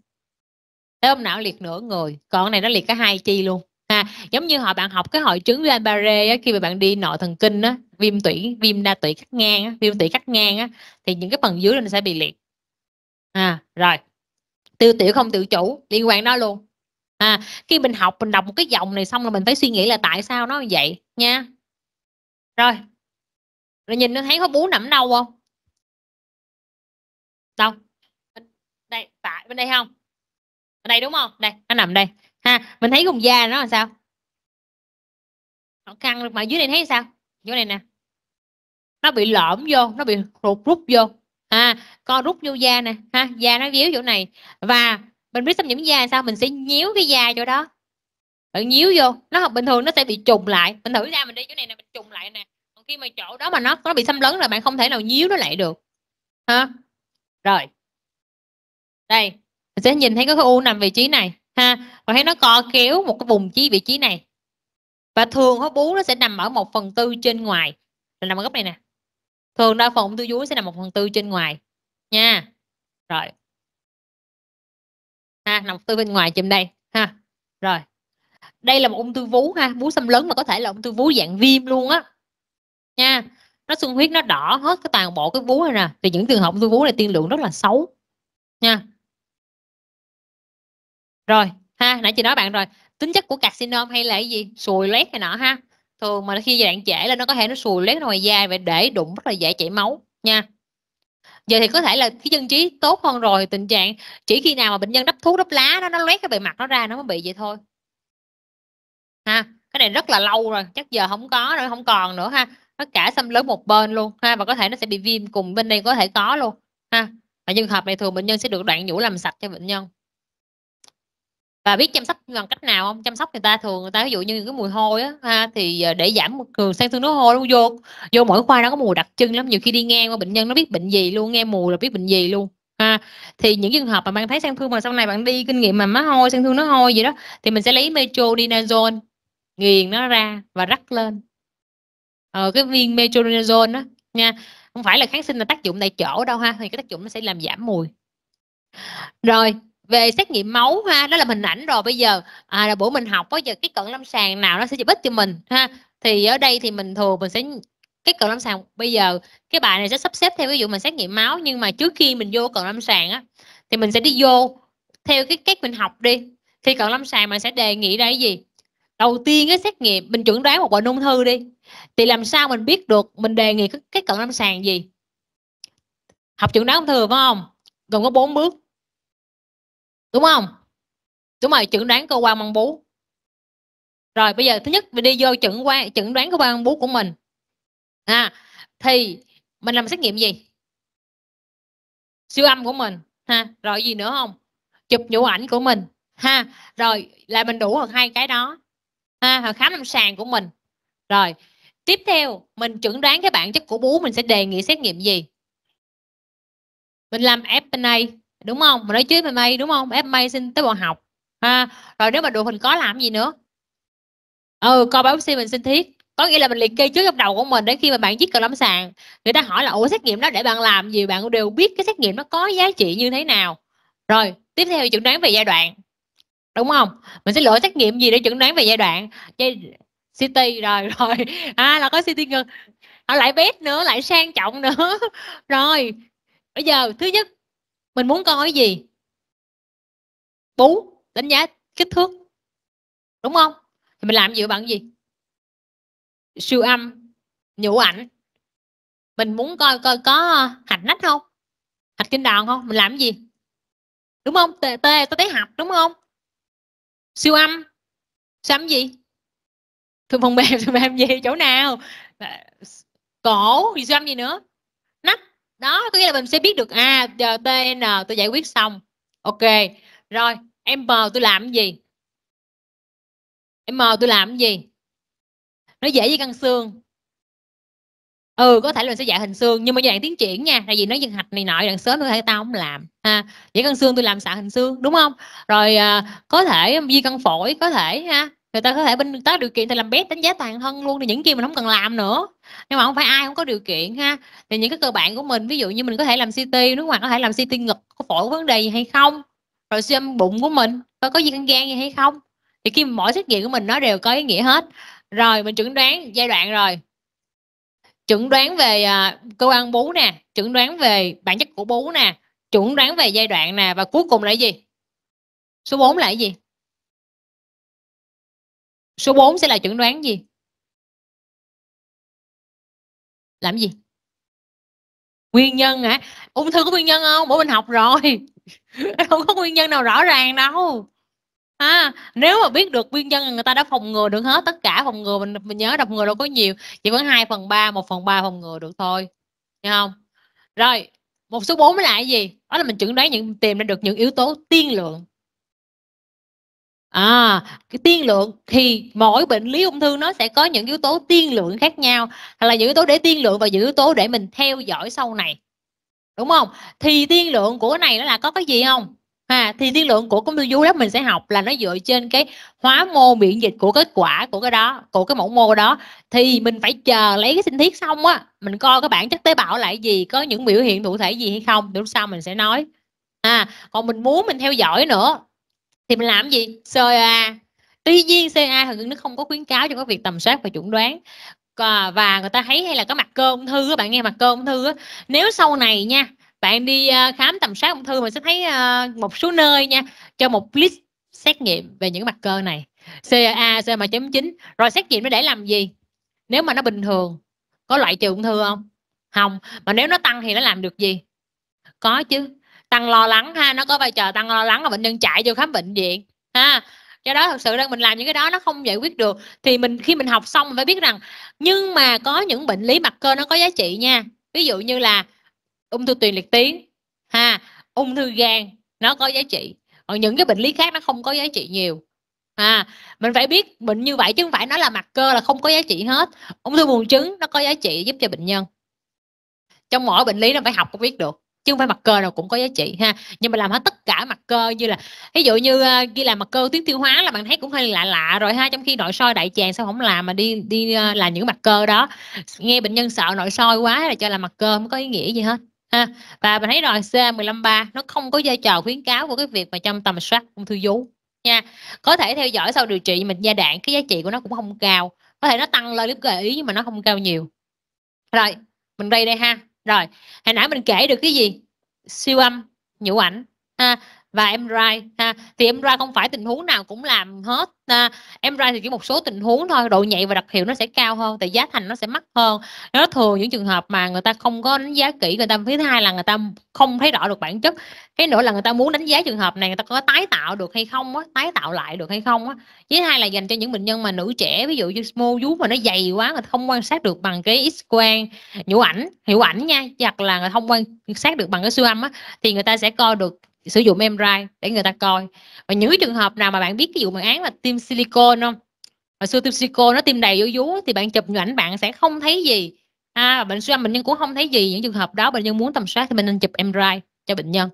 tế bào não liệt nửa người còn này nó liệt cả hai chi luôn ha giống như họ bạn học cái hội chứng Guillain-Barré khi mà bạn đi nội thần kinh á viêm tủy viêm đa tủy cắt ngang viêm tủy cắt ngang á, thì những cái phần dưới nó sẽ bị liệt à rồi tiêu tiểu không tự chủ liên quan đó luôn à khi mình học mình đọc một cái dòng này xong là mình phải suy nghĩ là tại sao nó vậy nha rồi rồi nhìn nó thấy có bú nằm đâu không đâu đây tại bên đây không ở đây đúng không đây nó nằm đây ha mình thấy vùng da nó là sao nó căng được mà dưới này thấy sao chỗ này nè nó bị lõm vô nó bị rụt rút vô à, co rút vô da nè ha da nó díu chỗ này và mình biết xâm nhiễm da sao mình sẽ nhíu cái da chỗ đó bạn nhíu vô nó bình thường nó sẽ bị trùng lại mình thử ra mình đi chỗ này nè mình trùng lại nè còn khi mà chỗ đó mà nó nó bị xâm lấn là bạn không thể nào nhíu nó lại được ha rồi đây mình sẽ nhìn thấy cái khối u nằm vị trí này ha và thấy nó co kéo một cái vùng trí vị trí này và thường khối bú nó sẽ nằm ở một phần tư trên ngoài là nằm ở góc này nè thường đa phần ung thư vú sẽ nằm một phần tư trên ngoài nha rồi ha nằm tư bên ngoài chùm đây ha rồi đây là một ung thư vú ha vú xâm lớn mà có thể là ung thư vú dạng viêm luôn á nha nó xung huyết nó đỏ hết cái toàn bộ cái vú này nè thì những trường hợp ung thư vú này tiên lượng rất là xấu nha rồi ha nãy chị nói bạn rồi tính chất của carcinom hay là cái gì sùi loét hay nọ ha thường mà khi giai đoạn trễ là nó có thể nó sùi lét ngoài da và để đụng rất là dễ chảy máu nha giờ thì có thể là cái dân trí tốt hơn rồi tình trạng chỉ khi nào mà bệnh nhân đắp thuốc đắp lá nó nó loét cái bề mặt nó ra nó mới bị vậy thôi ha cái này rất là lâu rồi chắc giờ không có rồi không còn nữa ha nó cả xâm lớn một bên luôn ha và có thể nó sẽ bị viêm cùng bên đây có thể có luôn ha và trường hợp này thường bệnh nhân sẽ được đoạn nhũ làm sạch cho bệnh nhân và biết chăm sóc bằng cách nào không chăm sóc người ta thường người ta ví dụ như cái mùi hôi á ha thì ờ, để giảm thường sang thương nó hôi luôn vô vô mỗi khoa nó có mùi đặc trưng lắm nhiều khi đi ngang qua bệnh nhân nó biết bệnh gì luôn nghe mùi là biết bệnh gì luôn ha thì những trường hợp mà bạn thấy sang thương mà sau này bạn đi kinh nghiệm mà má hôi sang thương nó hôi gì đó thì mình sẽ lấy metronidazole nghiền nó ra và rắc lên ờ, cái viên metronidazole đó nha không phải là kháng sinh là tác dụng tại chỗ đâu ha thì cái tác dụng nó sẽ làm giảm mùi rồi về xét nghiệm máu ha đó là hình ảnh rồi bây giờ à, là bữa mình học bây giờ cái cận lâm sàng nào nó sẽ giúp ích cho mình ha thì ở đây thì mình thường mình sẽ cái cận lâm sàng bây giờ cái bài này sẽ sắp xếp theo ví dụ mình xét nghiệm máu nhưng mà trước khi mình vô cận lâm sàng á thì mình sẽ đi vô theo cái cách mình học đi thì cận lâm sàng mình sẽ đề nghị đây gì đầu tiên cái xét nghiệm mình chuẩn đoán một bệnh ung thư đi thì làm sao mình biết được mình đề nghị cái, cái cận lâm sàng gì học chuẩn đoán ung thư phải không gồm có bốn bước đúng không đúng rồi chẩn đoán cơ quan măng bú rồi bây giờ thứ nhất mình đi vô chẩn quan chẩn đoán cơ quan măng bú của mình à thì mình làm xét nghiệm gì siêu âm của mình ha rồi gì nữa không chụp nhũ ảnh của mình ha rồi là mình đủ được hai cái đó ha hoặc khám lâm sàng của mình rồi tiếp theo mình chẩn đoán cái bản chất của bú mình sẽ đề nghị xét nghiệm gì mình làm FNA đúng không mà nói chứ MMA đúng không MMA xin tới bọn học ha rồi nếu mà được mình có làm gì nữa ừ coi báo xin mình xin thiết có nghĩa là mình liệt kê trước trong đầu của mình để khi mà bạn viết cần lâm sàng người ta hỏi là ủa xét nghiệm đó để bạn làm gì bạn đều biết cái xét nghiệm nó có giá trị như thế nào rồi tiếp theo chẩn đoán về giai đoạn đúng không mình sẽ lựa xét nghiệm gì để chẩn đoán về giai đoạn giai... city rồi rồi à là có city ngực họ à, lại vét nữa lại sang trọng nữa rồi bây giờ thứ nhất mình muốn con cái gì bú đánh giá kích thước đúng không thì mình làm dựa bằng gì siêu âm nhũ ảnh mình muốn coi coi có hạch nách không hạch kinh đòn không mình làm gì đúng không tê tê tôi thấy hạch đúng không siêu âm siêu âm gì thường phòng mềm thường mềm gì chỗ nào cổ thì siêu âm gì nữa đó có nghĩa là mình sẽ biết được a à, tn tôi giải quyết xong ok rồi m tôi làm gì m tôi làm gì nó dễ với căn xương ừ có thể là mình sẽ dạy hình xương nhưng mà dạng tiến triển nha tại vì nó dân hạch này nọ đằng sớm tôi thấy tao không làm ha dạy căn xương tôi làm xạ hình xương đúng không rồi à, có thể di căn phổi có thể ha người ta có thể bên có điều kiện thì làm bé đánh giá toàn thân luôn thì những kia mình không cần làm nữa nhưng mà không phải ai cũng có điều kiện ha thì những cái cơ bản của mình ví dụ như mình có thể làm CT nước ngoài có thể làm CT ngực có phổi có vấn đề gì hay không rồi xem bụng của mình có có gì căn gan gì hay không thì khi mỗi xét nghiệm của mình nó đều có ý nghĩa hết rồi mình chuẩn đoán giai đoạn rồi chuẩn đoán về uh, cơ quan bú nè chuẩn đoán về bản chất của bú nè chuẩn đoán về giai đoạn nè và cuối cùng là gì số 4 là gì Số 4 sẽ là chuẩn đoán gì? Làm gì? Nguyên nhân hả? Ung thư có nguyên nhân không? Bữa mình học rồi. không có nguyên nhân nào rõ ràng đâu. À, nếu mà biết được nguyên nhân người ta đã phòng ngừa được hết tất cả phòng ngừa mình mình nhớ đọc ngừa đâu có nhiều chỉ có 2 phần ba một phần ba phòng ngừa được thôi nghe không rồi một số 4 là cái gì đó là mình chuẩn đoán những tìm ra được những yếu tố tiên lượng à cái tiên lượng thì mỗi bệnh lý ung thư nó sẽ có những yếu tố tiên lượng khác nhau hay là những yếu tố để tiên lượng và những yếu tố để mình theo dõi sau này đúng không thì tiên lượng của cái này nó là có cái gì không à, thì tiên lượng của công ty vú đó mình sẽ học là nó dựa trên cái hóa mô miễn dịch của kết quả của cái đó của cái mẫu mô đó thì mình phải chờ lấy cái sinh thiết xong á mình coi cái bản chất tế bào lại gì có những biểu hiện cụ thể gì hay không để lúc sau mình sẽ nói à còn mình muốn mình theo dõi nữa thì mình làm gì CA tuy nhiên CA hưởng nó không có khuyến cáo cho các việc tầm soát và chuẩn đoán và người ta thấy hay là có mặt cơ ung thư các bạn nghe mặt cơ ung thư nếu sau này nha bạn đi ờ, khám tầm soát ung thư mình sẽ thấy ờ, một số nơi nha cho một list xét nghiệm về những mặt cơ này CA chấm chín rồi xét nghiệm nó để làm gì nếu mà nó bình thường có loại trừ ung thư không không mà nếu nó tăng thì nó làm được gì có chứ tăng lo lắng ha nó có vai trò tăng lo lắng là bệnh nhân chạy vô khám bệnh viện ha do đó thật sự là mình làm những cái đó nó không giải quyết được thì mình khi mình học xong mình phải biết rằng nhưng mà có những bệnh lý mặt cơ nó có giá trị nha ví dụ như là ung thư tuyền liệt tuyến ha ung thư gan nó có giá trị còn những cái bệnh lý khác nó không có giá trị nhiều à mình phải biết bệnh như vậy chứ không phải nó là mặt cơ là không có giá trị hết ung thư buồng trứng nó có giá trị giúp cho bệnh nhân trong mỗi bệnh lý nó phải học cũng biết được chứ không phải mặt cơ nào cũng có giá trị ha nhưng mà làm hết tất cả mặt cơ như là ví dụ như uh, ờ, làm mặt cơ tuyến tiêu hóa là bạn thấy cũng hơi lạ lạ rồi ha trong khi nội soi đại tràng sao không làm mà đi đi uh, làm những mặt cơ đó nghe bệnh nhân sợ nội soi quá là cho làm mặt cơ không có ý nghĩa gì hết ha và bạn thấy rồi C153 nó không có vai trò khuyến cáo của cái việc mà trong tầm soát ung thư vú nha có thể theo dõi sau điều trị mình gia đạn cái giá trị của nó cũng không cao có thể nó tăng lên lúc gợi ý nhưng mà nó không cao nhiều rồi mình đây đây ha rồi hồi nãy mình kể được cái gì siêu âm nhũ ảnh à, và MRI ha thì em MRI không phải tình huống nào cũng làm hết em MRI thì chỉ một số tình huống thôi độ nhạy và đặc hiệu nó sẽ cao hơn thì giá thành nó sẽ mắc hơn nó thường những trường hợp mà người ta không có đánh giá kỹ người ta thứ hai là người ta không thấy rõ được bản chất cái nữa là người ta muốn đánh giá trường hợp này người ta có tái tạo được hay không á tái tạo lại được hay không á với hai là dành cho những bệnh nhân mà nữ trẻ ví dụ như mô vú mà nó dày quá người không quan sát được bằng cái x quang nhũ ảnh hiệu ảnh nha hoặc là người không quan sát được bằng cái siêu âm á thì người ta sẽ coi được sử dụng em MRI để người ta coi và những trường hợp nào mà bạn biết cái vụ bệnh án là tiêm silicon không hồi xưa tiêm silicon nó tiêm đầy vô vú thì bạn chụp ảnh bạn sẽ không thấy gì à, bệnh suy âm bệnh nhân cũng không thấy gì những trường hợp đó bệnh nhân muốn tầm soát thì mình nên chụp MRI cho bệnh nhân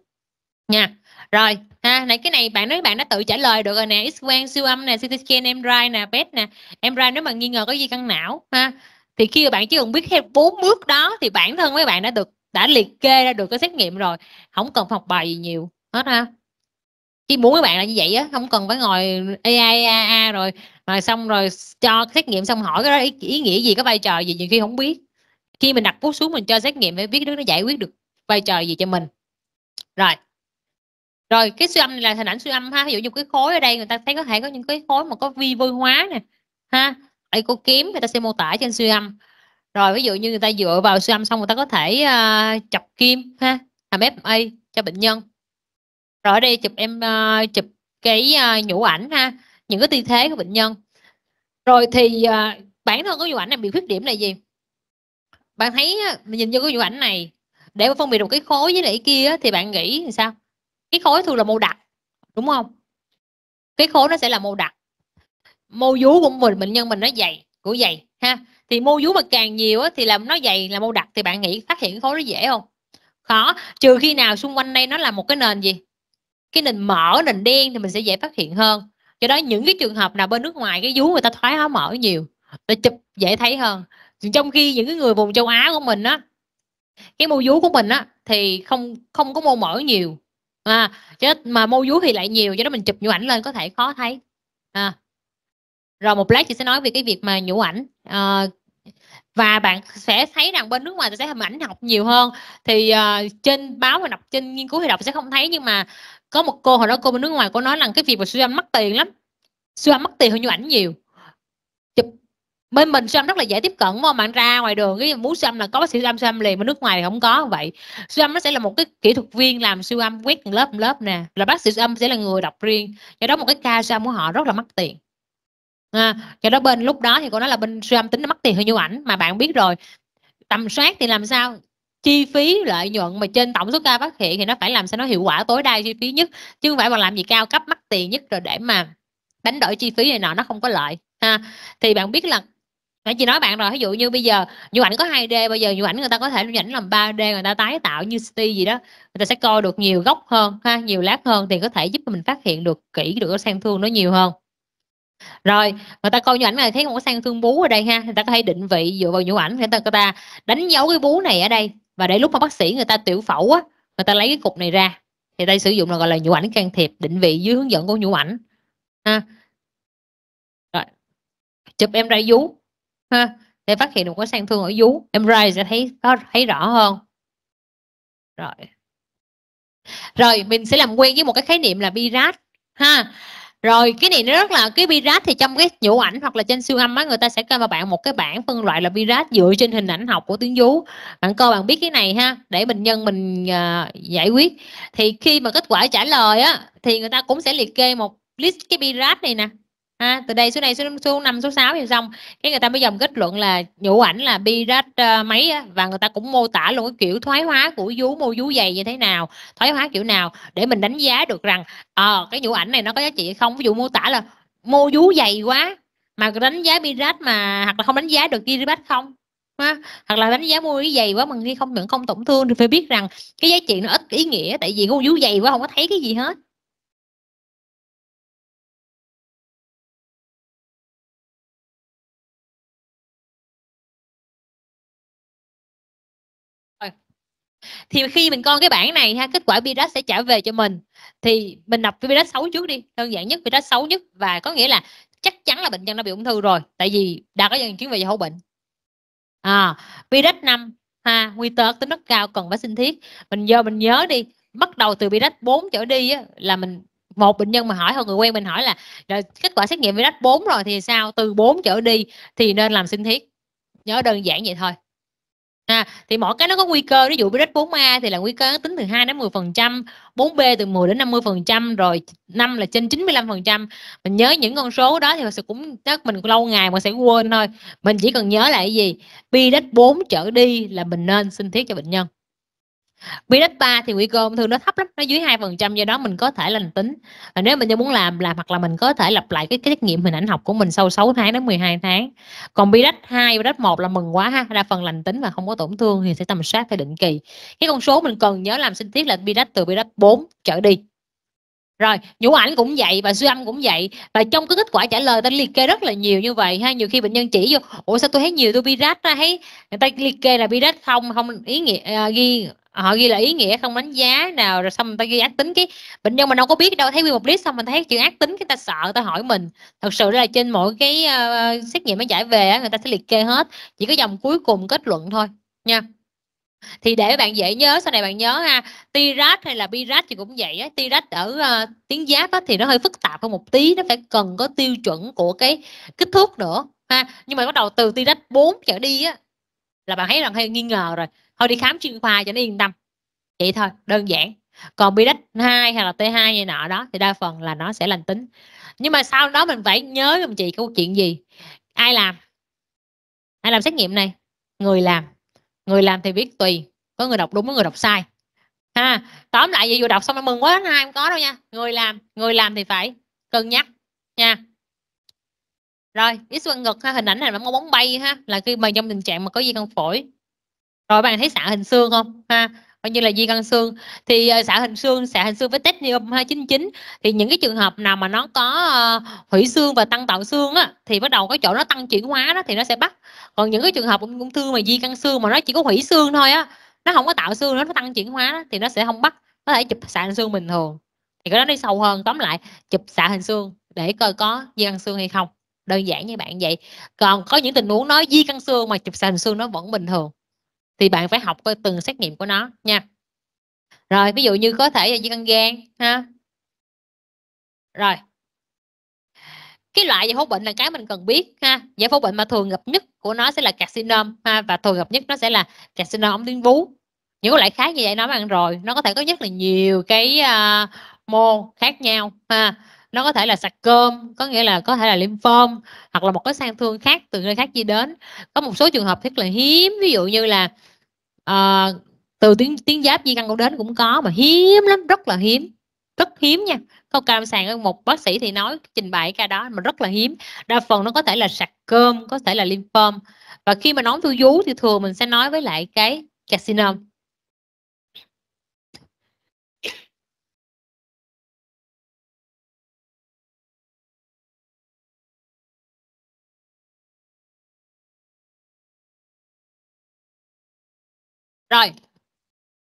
nha rồi ha này cái này bạn nói bạn đã tự trả lời được rồi nè x quang siêu âm nè ct scan mri nè pet nè mri nếu mà nghi ngờ có gì căn não ha thì khi mà bạn chỉ cần biết theo bốn bước đó thì bản thân mấy bạn đã được đã liệt kê ra được cái xét nghiệm rồi không cần học bài gì nhiều hết ha khi muốn các bạn là như vậy á không cần phải ngồi a a a rồi rồi xong rồi cho xét nghiệm xong hỏi cái đó ý, ý nghĩa gì có vai trò gì nhiều khi không biết khi mình đặt bút xuống mình cho xét nghiệm phải biết đứa nó giải quyết được vai trò gì cho mình rồi rồi cái siêu âm này là hình ảnh siêu âm ha ví dụ như cái khối ở đây người ta thấy có thể có những cái khối mà có vi vôi hóa nè ha ấy cô kiếm người ta sẽ mô tả trên siêu âm rồi ví dụ như người ta dựa vào siêu âm xong người ta có thể uh, chọc kim ha làm FA cho bệnh nhân rồi ở đây chụp em uh, chụp cái uh, nhũ ảnh ha những cái tư thế của bệnh nhân rồi thì uh, bản thân cái nhũ ảnh này bị khuyết điểm là gì bạn thấy mình nhìn vô cái nhũ ảnh này để phân biệt được cái khối với lại kia thì bạn nghĩ sao cái khối thường là màu đặc đúng không cái khối nó sẽ là màu đặc mô vú của mình bệnh nhân mình nó dày của dày ha thì mô vú mà càng nhiều thì làm nó dày là mô đặc thì bạn nghĩ phát hiện khối nó dễ không khó trừ khi nào xung quanh đây nó là một cái nền gì cái nền mở nền đen thì mình sẽ dễ phát hiện hơn do đó những cái trường hợp nào bên nước ngoài cái vú người ta thoái hóa mỡ nhiều để chụp dễ thấy hơn trong khi những cái người vùng châu Á của mình á cái mô vú của mình á thì không không có mô mở nhiều à, chứ mà mô vú thì lại nhiều cho đó mình chụp nhũ ảnh lên có thể khó thấy à. rồi một lát chị sẽ nói về cái việc mà nhũ ảnh à, và bạn sẽ thấy rằng bên nước ngoài sẽ hình ảnh học nhiều hơn thì uh, trên báo mà đọc trên nghiên cứu thì đọc sẽ không thấy nhưng mà có một cô hồi đó cô bên nước ngoài cô nói rằng cái việc mà siêu âm mất tiền lắm siêu âm mất tiền hơn như ảnh nhiều chụp bên mình siêu âm rất là dễ tiếp cận mà bạn ra ngoài đường cái muốn siêu âm là có bác sĩ siêu âm siêu âm liền mà nước ngoài thì không có vậy siêu âm nó sẽ là một cái kỹ thuật viên làm siêu âm quét lớp lớp nè là bác sĩ siêu âm sẽ là người đọc riêng do đó một cái ca siêu âm của họ rất là mất tiền à, do đó bên lúc đó thì cô nói là bên siêu âm tính nó mất tiền hơn như ảnh mà bạn biết rồi tầm soát thì làm sao chi phí lợi nhuận mà trên tổng số ca phát hiện thì nó phải làm sao nó hiệu quả tối đa chi phí nhất chứ không phải mà làm gì cao cấp mắc tiền nhất rồi để mà đánh đổi chi phí này nọ nó không có lợi ha thì bạn biết là nãy chị nói bạn rồi ví dụ như bây giờ nhu ảnh có 2D bây giờ nhu ảnh người ta có thể nhu ảnh làm 3D người ta tái tạo như city gì đó người ta sẽ coi được nhiều góc hơn ha nhiều lát hơn thì có thể giúp mình phát hiện được kỹ được cái sang thương nó nhiều hơn rồi người ta coi nhu ảnh này thấy không có sang thương bú ở đây ha người ta có thể định vị dựa vào nhu ảnh người ta, người ta đánh dấu cái bú này ở đây và để lúc mà bác sĩ người ta tiểu phẫu á người ta lấy cái cục này ra thì đây sử dụng là gọi là nhũ ảnh can thiệp định vị dưới hướng dẫn của nhũ ảnh ha rồi chụp em ra vú ha để phát hiện được có sang thương ở vú em ra sẽ thấy có thấy rõ hơn rồi rồi mình sẽ làm quen với một cái khái niệm là birat ha rồi cái này nó rất là cái pirat thì trong cái nhũ ảnh hoặc là trên siêu âm á người ta sẽ cho vào bạn một cái bảng phân loại là pirat dựa trên hình ảnh học của tuyến vú bạn coi bạn biết cái này ha để bệnh nhân mình uh, giải quyết thì khi mà kết quả trả lời á thì người ta cũng sẽ liệt kê một list cái pirat này nè ha từ đây số này xuống số năm số 6 thì xong cái người ta mới dòng kết luận là nhũ ảnh là pirat uh, ờ, mấy á, và người ta cũng mô tả luôn cái kiểu thoái hóa của vú mô vú dày như thế nào thoái hóa kiểu nào để mình đánh giá được rằng à, cái nhũ ảnh này nó có giá trị không ví dụ mô tả là mô vú dày quá mà đánh giá bi pirat mà hoặc là không đánh giá được kiribat không ha? hoặc là đánh giá mô vú dày quá mà khi không nhận không tổn thương thì phải biết rằng cái giá trị nó ít ý nghĩa tại vì mô vú dày quá không có thấy cái gì hết thì khi mình con cái bảng này ha kết quả Pirat sẽ trả về cho mình thì mình nộp Pirat xấu trước đi đơn giản nhất Pirat xấu nhất và có nghĩa là chắc chắn là bệnh nhân đã bị ung thư rồi tại vì đã có dẫn chứng về hậu bệnh à, Pirat 5 ha nguy cơ tính rất cao cần phải sinh thiết mình giờ mình nhớ đi bắt đầu từ Pirat 4 trở đi á, là mình một bệnh nhân mà hỏi hoặc người quen mình hỏi là, là kết quả xét nghiệm virus 4 rồi thì sao từ 4 trở đi thì nên làm sinh thiết nhớ đơn giản vậy thôi À, thì mỗi cái nó có nguy cơ ví dụ Red 4A thì là nguy cơ tính từ 2 đến 10 phần trăm 4B từ 10 đến 50 phần trăm rồi 5 là trên 95 phần trăm mình nhớ những con số đó thì sẽ cũng chắc mình lâu ngày mà sẽ quên thôi mình chỉ cần nhớ lại cái gì pi Red 4 trở đi là mình nên sinh thiết cho bệnh nhân bi delta thì nguy cơ ung thư nó thấp lắm nó dưới hai phần trăm do đó mình có thể lành tính và nếu mình muốn làm làm hoặc là mình có thể lặp lại cái, cái xét nghiệm hình ảnh học của mình sau 6 tháng đến 12 tháng còn bi delta hai bi delta một là mừng quá ha đa phần lành tính và không có tổn thương thì sẽ tầm soát theo định kỳ cái con số mình cần nhớ làm sinh thiết là bi từ bi delta 4 trở đi rồi nhũ ảnh cũng vậy và siêu âm cũng vậy và trong cái kết quả trả lời ta liệt kê rất là nhiều như vậy ha nhiều khi bệnh nhân chỉ vô ủa sao tôi thấy nhiều tôi bi rát ra thấy người ta liệt kê là bi rát không không ý nghĩa à, ghi họ ờ, ghi là ý nghĩa không đánh giá nào rồi xong người ta ghi ác tính cái bệnh nhân mình đâu có biết đâu thấy nguyên một list xong mình thấy chữ ác tính cái ta sợ ta hỏi mình thật sự là trên mỗi cái uh, xét nghiệm mới giải về người ta sẽ liệt kê hết chỉ có dòng cuối cùng kết luận thôi nha thì để bạn dễ nhớ sau này bạn nhớ ha tirat hay là pirat thì cũng vậy á tirat ở uh, ờ, tiếng giáp á, thì nó hơi phức tạp hơn một tí nó phải cần có tiêu chuẩn của cái kích thước nữa ha nhưng mà bắt đầu từ tirat 4 trở đi á là bạn thấy rằng hơi nghi ngờ rồi thôi đi khám chuyên khoa cho nó yên tâm vậy thôi đơn giản còn bi đách hai hay là t 2 như nọ đó thì đa phần là nó sẽ lành tính nhưng mà sau đó mình phải nhớ giùm chị câu chuyện gì ai làm ai làm xét nghiệm này người làm người làm thì biết tùy có người đọc đúng có người đọc sai ha tóm lại vậy vừa đọc xong em mừng quá hai không có đâu nha người làm người làm thì phải cân nhắc nha rồi x quang ngực ha hình ảnh này nó có bóng bay ha là khi mà trong tình trạng mà có gì căn phổi rồi bạn thấy xạ hình xương không ha coi như là di căn xương thì ờ, xạ hình xương xạ hình xương với technium 299 thì những cái trường hợp nào mà nó có uh, hủy xương và tăng tạo xương á thì bắt đầu có chỗ nó tăng chuyển hóa đó thì nó sẽ bắt còn những cái trường hợp ung thư mà di căn xương mà nó chỉ có hủy xương thôi á nó không có tạo xương nữa nó tăng chuyển hóa đó, thì nó sẽ không bắt có thể chụp xạ hình xương bình thường thì cái đó đi sâu hơn tóm lại chụp xạ hình xương để coi có di căn xương hay không đơn giản như bạn vậy còn có những tình huống nói di căn xương mà chụp xạ hình xương nó vẫn bình thường thì bạn phải học coi từng xét nghiệm của nó nha rồi ví dụ như có thể là di căn gan ha rồi cái loại giải phẫu bệnh là cái mình cần biết ha giải phẫu bệnh mà thường gặp nhất của nó sẽ là carcinom ha và thường gặp nhất nó sẽ là carcinom ống tuyến vú những loại khác như vậy nó ăn rồi nó có thể có rất là nhiều cái uh, mô khác nhau ha nó có thể là sạc cơm có nghĩa là có thể là lymphom hoặc là một cái sang thương khác từ nơi khác đi đến có một số trường hợp rất là hiếm ví dụ như là uh, từ tiếng tiếng giáp di căn cũng đến cũng có mà hiếm lắm rất là hiếm rất hiếm nha câu ca lâm sàng một bác sĩ thì nói trình bày ca đó mà rất là hiếm đa phần nó có thể là sạc cơm có thể là lymphom và khi mà nói thư vú thì thường mình sẽ nói với lại cái carcinoma rồi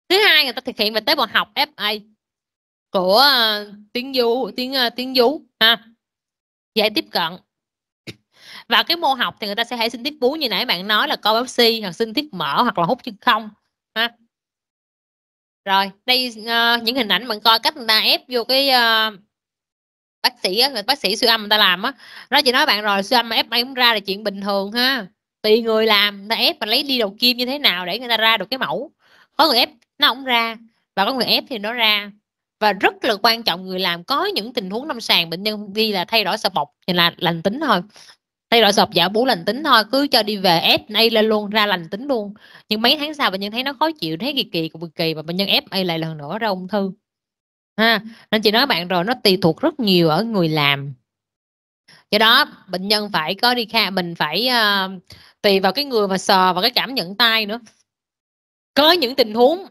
thứ hai người ta thực hiện về tế bào học FA của uh, ờ, tiếng du tiếng uh, ờ, tiếng du ha dễ tiếp cận và cái mô học thì người ta sẽ hãy sinh tiết bú như nãy bạn nói là co biopsy hoặc sinh tiết mở hoặc là hút chân không ha rồi đây uh, những hình ảnh bạn coi cách người ta ép vô cái uh, bác sĩ á, bác sĩ siêu âm người ta làm á nó chỉ nói bạn rồi siêu âm mà ép em ra là chuyện bình thường ha tùy người làm người ta ép mà lấy đi đầu kim như thế nào để người ta ra được cái mẫu có người ép nó không ra và có người ép thì nó ra và rất là quan trọng người làm có những tình huống lâm sàng bệnh nhân đi là thay đổi sợ bọc thì là lành tính thôi thay đổi sọp giả bú lành tính thôi cứ cho đi về ép FA lên luôn ra lành tính luôn nhưng mấy tháng sau bệnh nhân thấy nó khó chịu thấy kỳ kỳ cực kỳ và bệnh nhân FA lại lần nữa ra ung thư ha nên chị nói bạn rồi nó tùy thuộc rất nhiều ở người làm do đó bệnh nhân phải có đi khám mình phải uh, tùy vào cái người mà sờ và cái cảm nhận tay nữa có những tình huống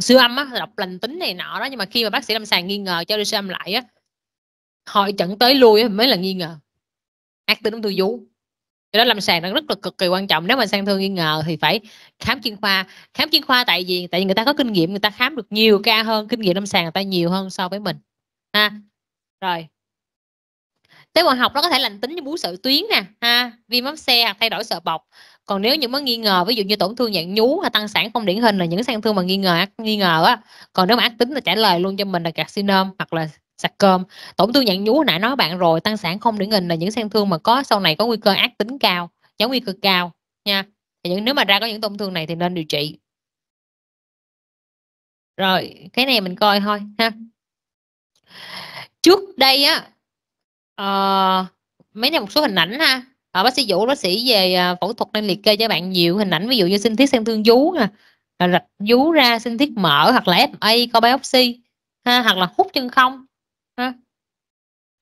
siêu âm á đọc lành tính này nọ đó nhưng mà khi mà bác sĩ lâm sàng nghi ngờ cho đi siêu âm lại á hội chẩn tới lui á, mới là nghi ngờ ác tính ung thư vú do đó lâm sàng nó rất là cực kỳ quan trọng nếu mà sang thương nghi ngờ thì phải khám chuyên khoa khám chuyên khoa tại vì tại vì người ta có kinh nghiệm người ta khám được nhiều ca hơn kinh nghiệm lâm sàng người ta nhiều hơn so với mình ha rồi tế bào học nó có thể lành tính như bú sợi tuyến nè ha viêm áp xe hoặc thay đổi sợi bọc còn nếu những món nghi ngờ ví dụ như tổn thương dạng nhú hay tăng sản không điển hình là những sang thương mà nghi ngờ nghi ngờ á còn nếu mà ác tính là trả lời luôn cho mình là carcinom hoặc là sạc cơm tổn thương dạng nhú nãy nói bạn rồi tăng sản không điển hình là những sang thương mà có sau này có nguy cơ ác tính cao nhóm nguy cơ cao nha thì những nếu mà ra có những tổn thương này thì nên điều trị rồi cái này mình coi thôi ha trước đây á Ờ, mấy này một số hình ảnh ha à, bác sĩ Vũ bác sĩ về à, phẫu thuật nên liệt kê cho bạn nhiều hình ảnh ví dụ như sinh thiết sang thương vú nè à, rạch vú ra sinh thiết mở hoặc là FA co biopsy ha, hoặc là hút chân không ha.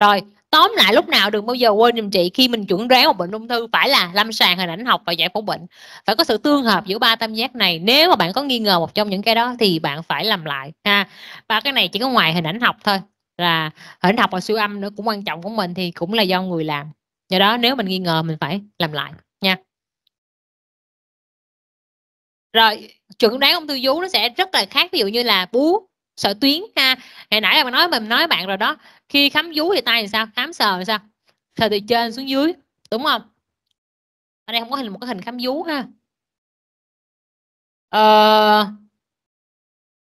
rồi tóm lại lúc nào đừng bao giờ quên giùm chị khi mình chuẩn đoán một bệnh ung thư phải là lâm sàng hình ảnh học và giải phẫu bệnh phải có sự tương hợp giữa ba tam giác này nếu mà bạn có nghi ngờ một trong những cái đó thì bạn phải làm lại ha ba cái này chỉ có ngoài hình ảnh học thôi là hình học và siêu âm nữa cũng quan trọng của mình thì cũng là do người làm do đó nếu mình nghi ngờ mình phải làm lại nha rồi chuẩn đoán ung thư vú nó sẽ rất là khác ví dụ như là bú sợi tuyến ha hồi nãy là mình nói mình nói bạn rồi đó khi khám vú thì tay thì sao khám sờ thì sao sờ từ trên xuống dưới đúng không ở đây không có hình một cái hình khám vú ha ờ,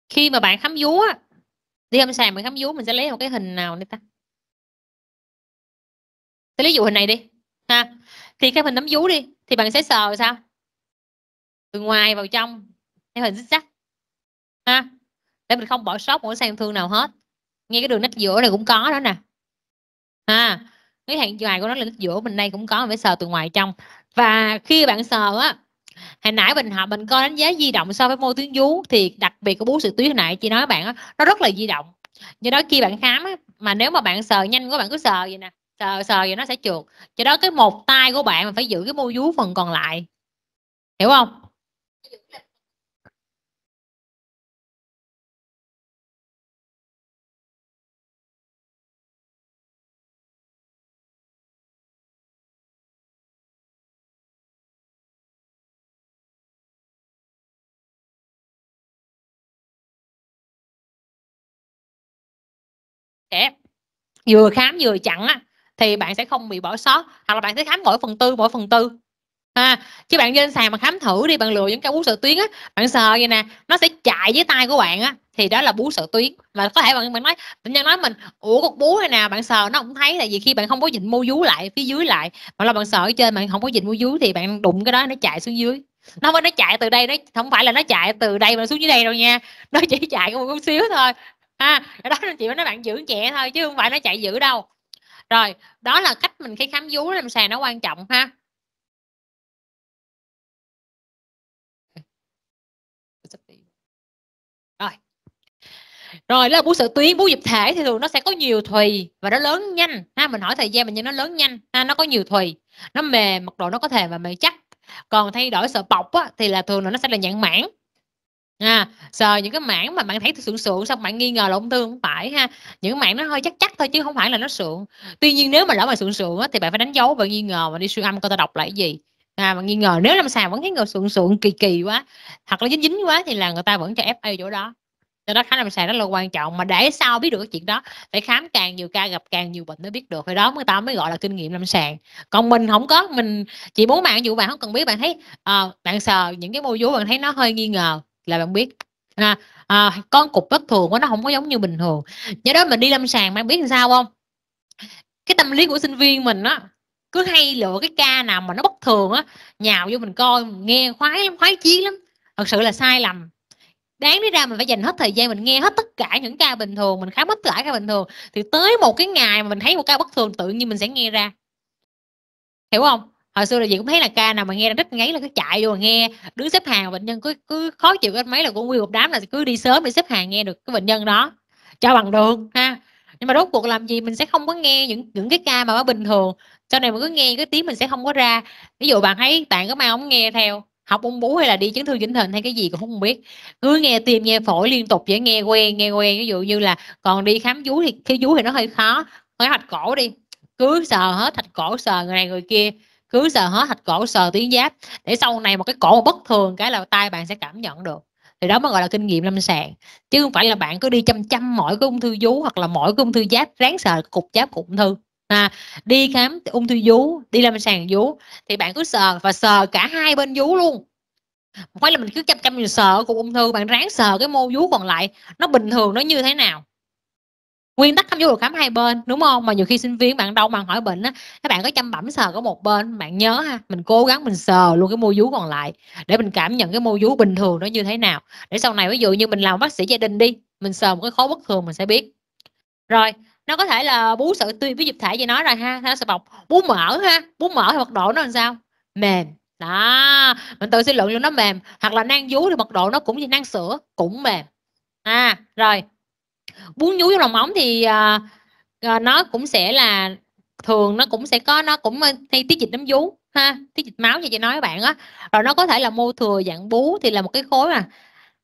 khi mà bạn khám vú á đi âm sàng mình khám vú mình sẽ lấy một cái hình nào đây ta sẽ lấy dụ hình này đi ha thì cái hình nấm vú đi thì bạn sẽ sờ sao từ ngoài vào trong theo hình xích sắc ha để mình không bỏ sót một cái sang thương nào hết ngay cái đường nách giữa này cũng có đó nè ha cái hàng dài của nó là nách giữa mình đây cũng có mình phải sờ từ ngoài trong và khi bạn sờ á hồi nãy mình họ mình coi đánh giá di động so với mô tuyến vú thì đặc biệt của bú sự tuyến hồi nãy chị nói bạn đó, nó rất là di động do đó khi bạn khám á, mà nếu mà bạn sờ nhanh quá bạn cứ sờ vậy nè sờ sờ vậy nó sẽ trượt cho đó cái một tay của bạn mà phải giữ cái mô vú phần còn lại hiểu không trẻ vừa khám vừa chặn á, thì bạn sẽ không bị bỏ sót hoặc là bạn sẽ khám mỗi phần tư mỗi phần tư ha chứ bạn lên sàn mà khám thử đi bạn lừa những cái bú sợi tuyến á bạn sờ vậy nè nó sẽ chạy với tay của bạn á thì đó là bú sợi tuyến mà có thể bạn bạn nói bệnh nhân nói mình ủa cục bú này nào bạn sờ nó cũng thấy tại vì khi bạn không có dịnh mô dú lại phía dưới lại hoặc là bạn sờ ở trên bạn không có dịnh mô dú thì bạn đụng cái đó nó chạy xuống dưới nó mới nó chạy từ đây nó không phải là nó chạy từ đây mà xuống dưới đây đâu nha nó chỉ chạy một chút xíu thôi ha à, đó chị nói bạn giữ nhẹ thôi chứ không phải nó chạy giữ đâu rồi đó là cách mình khi khám vú làm sàn nó quan trọng ha rồi rồi là bú sữa tuyến bú dịch thể thì thường nó sẽ có nhiều thùy và nó lớn nhanh ha mình hỏi thời gian mình nhưng nó lớn nhanh ha nó có nhiều thùy nó mềm mật độ nó có thể và mềm chắc còn thay đổi sợ bọc á, thì là thường là nó sẽ là nhãn mảng À, sờ những cái mảng mà bạn thấy sượng sượng xong bạn nghi ngờ là ung thư không phải ha những mảng nó hơi chắc chắc thôi chứ không phải là nó sượng tuy nhiên nếu mà lỡ mà sượng sượng á, thì bạn phải đánh dấu và nghi ngờ và đi siêu âm coi ta đọc lại cái gì à mà nghi ngờ nếu làm sàng vẫn thấy người sượng sượng kỳ kỳ quá hoặc là dính dính quá thì là người ta vẫn cho FA chỗ đó cho đó khám làm sàng rất là quan trọng mà để sao biết được cái chuyện đó phải khám càng nhiều ca gặp càng nhiều bệnh mới biết được thì đó mới ta mới gọi là kinh nghiệm làm sàng còn mình không có mình chỉ muốn bạn dụ bạn không cần biết bạn thấy à, bạn sờ những cái mô vú bạn thấy nó hơi nghi ngờ là bạn biết à, à, con cục bất thường quá nó không có giống như bình thường do đó mình đi lâm sàng bạn biết làm sao không cái tâm lý của sinh viên mình á cứ hay lựa cái ca nào mà nó bất thường á nhào vô mình coi nghe khoái lắm khoái chí lắm thật sự là sai lầm đáng lý ra mình phải dành hết thời gian mình nghe hết tất cả những ca bình thường mình khám hết tất cả ca bình thường thì tới một cái ngày mà mình thấy một ca bất thường tự nhiên mình sẽ nghe ra hiểu không hồi xưa là gì cũng thấy là ca nào mà nghe rất ngáy là cứ chạy vô nghe đứng xếp hàng bệnh nhân cứ cứ khó chịu cái máy là cũng nguyên một đám là cứ đi sớm để xếp hàng nghe được cái bệnh nhân đó cho bằng đường ha nhưng mà rốt cuộc làm gì mình sẽ không có nghe những những cái ca mà bình thường sau này mình cứ nghe cái tiếng mình sẽ không có ra ví dụ bạn thấy bạn có mang ống nghe theo học ung bú hay là đi chấn thương chỉnh hình hay cái gì cũng không biết cứ nghe tim nghe phổi liên tục vậy nghe quen nghe quen ví dụ như là còn đi khám vú thì khi vú thì nó hơi khó cái hạch cổ đi cứ sờ hết thạch cổ sờ người này người kia cứ sờ hết thạch cổ sờ tuyến giáp để sau này một cái cổ bất thường cái là tay bạn sẽ cảm nhận được thì đó mới gọi là kinh nghiệm lâm sàng chứ không phải là bạn cứ đi chăm chăm mỗi cái ung thư vú hoặc là mỗi cái ung thư giáp ráng sờ cục giáp cục ung thư à, đi khám ung thư vú đi lâm sàng vú thì bạn cứ sờ và sờ cả hai bên vú luôn phải là mình cứ chăm chăm mình sờ cục ung thư bạn ráng sờ cái mô vú còn lại nó bình thường nó như thế nào nguyên tắc khám vô được khám hai bên đúng không mà nhiều khi sinh viên bạn đau mà hỏi bệnh á các bạn có chăm bẩm sờ có một bên bạn nhớ ha mình cố gắng mình sờ luôn cái mô vú còn lại để mình cảm nhận cái mô vú bình thường nó như thế nào để sau này ví dụ như mình làm bác sĩ gia đình đi mình sờ một cái khối bất thường mình sẽ biết rồi nó có thể là bú sợi tuy với dịch thể gì nói rồi ha nó sẽ bọc bú mở ha bú mở thì mật độ nó làm sao mềm đó mình tự suy luận luôn nó mềm hoặc là nang vú thì mật độ nó cũng như nang sữa cũng mềm à rồi bún nhú trong lòng ống thì uh, nó cũng sẽ là thường nó cũng sẽ có nó cũng hay tiết dịch nấm vú ha tiết dịch máu như chị nói với bạn á rồi nó có thể là mô thừa dạng bú thì là một cái khối mà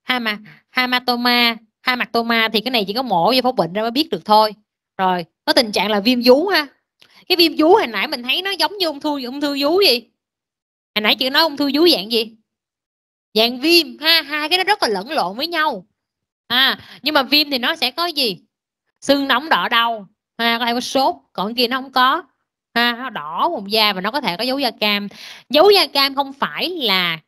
hama hamatoma hamatoma thì cái này chỉ có mổ do phẫu bệnh ra mới biết được thôi rồi có tình trạng là viêm vú ha cái viêm vú hồi nãy mình thấy nó giống như ung thư ung thư vú gì hồi nãy chị nói ung thư vú dạng gì dạng viêm ha hai cái nó rất là lẫn lộn với nhau à, nhưng mà viêm thì nó sẽ có gì sưng nóng đỏ đau ha có thể có sốt còn kia nó không có ha nó đỏ vùng da và nó có thể có dấu da cam dấu da cam không phải là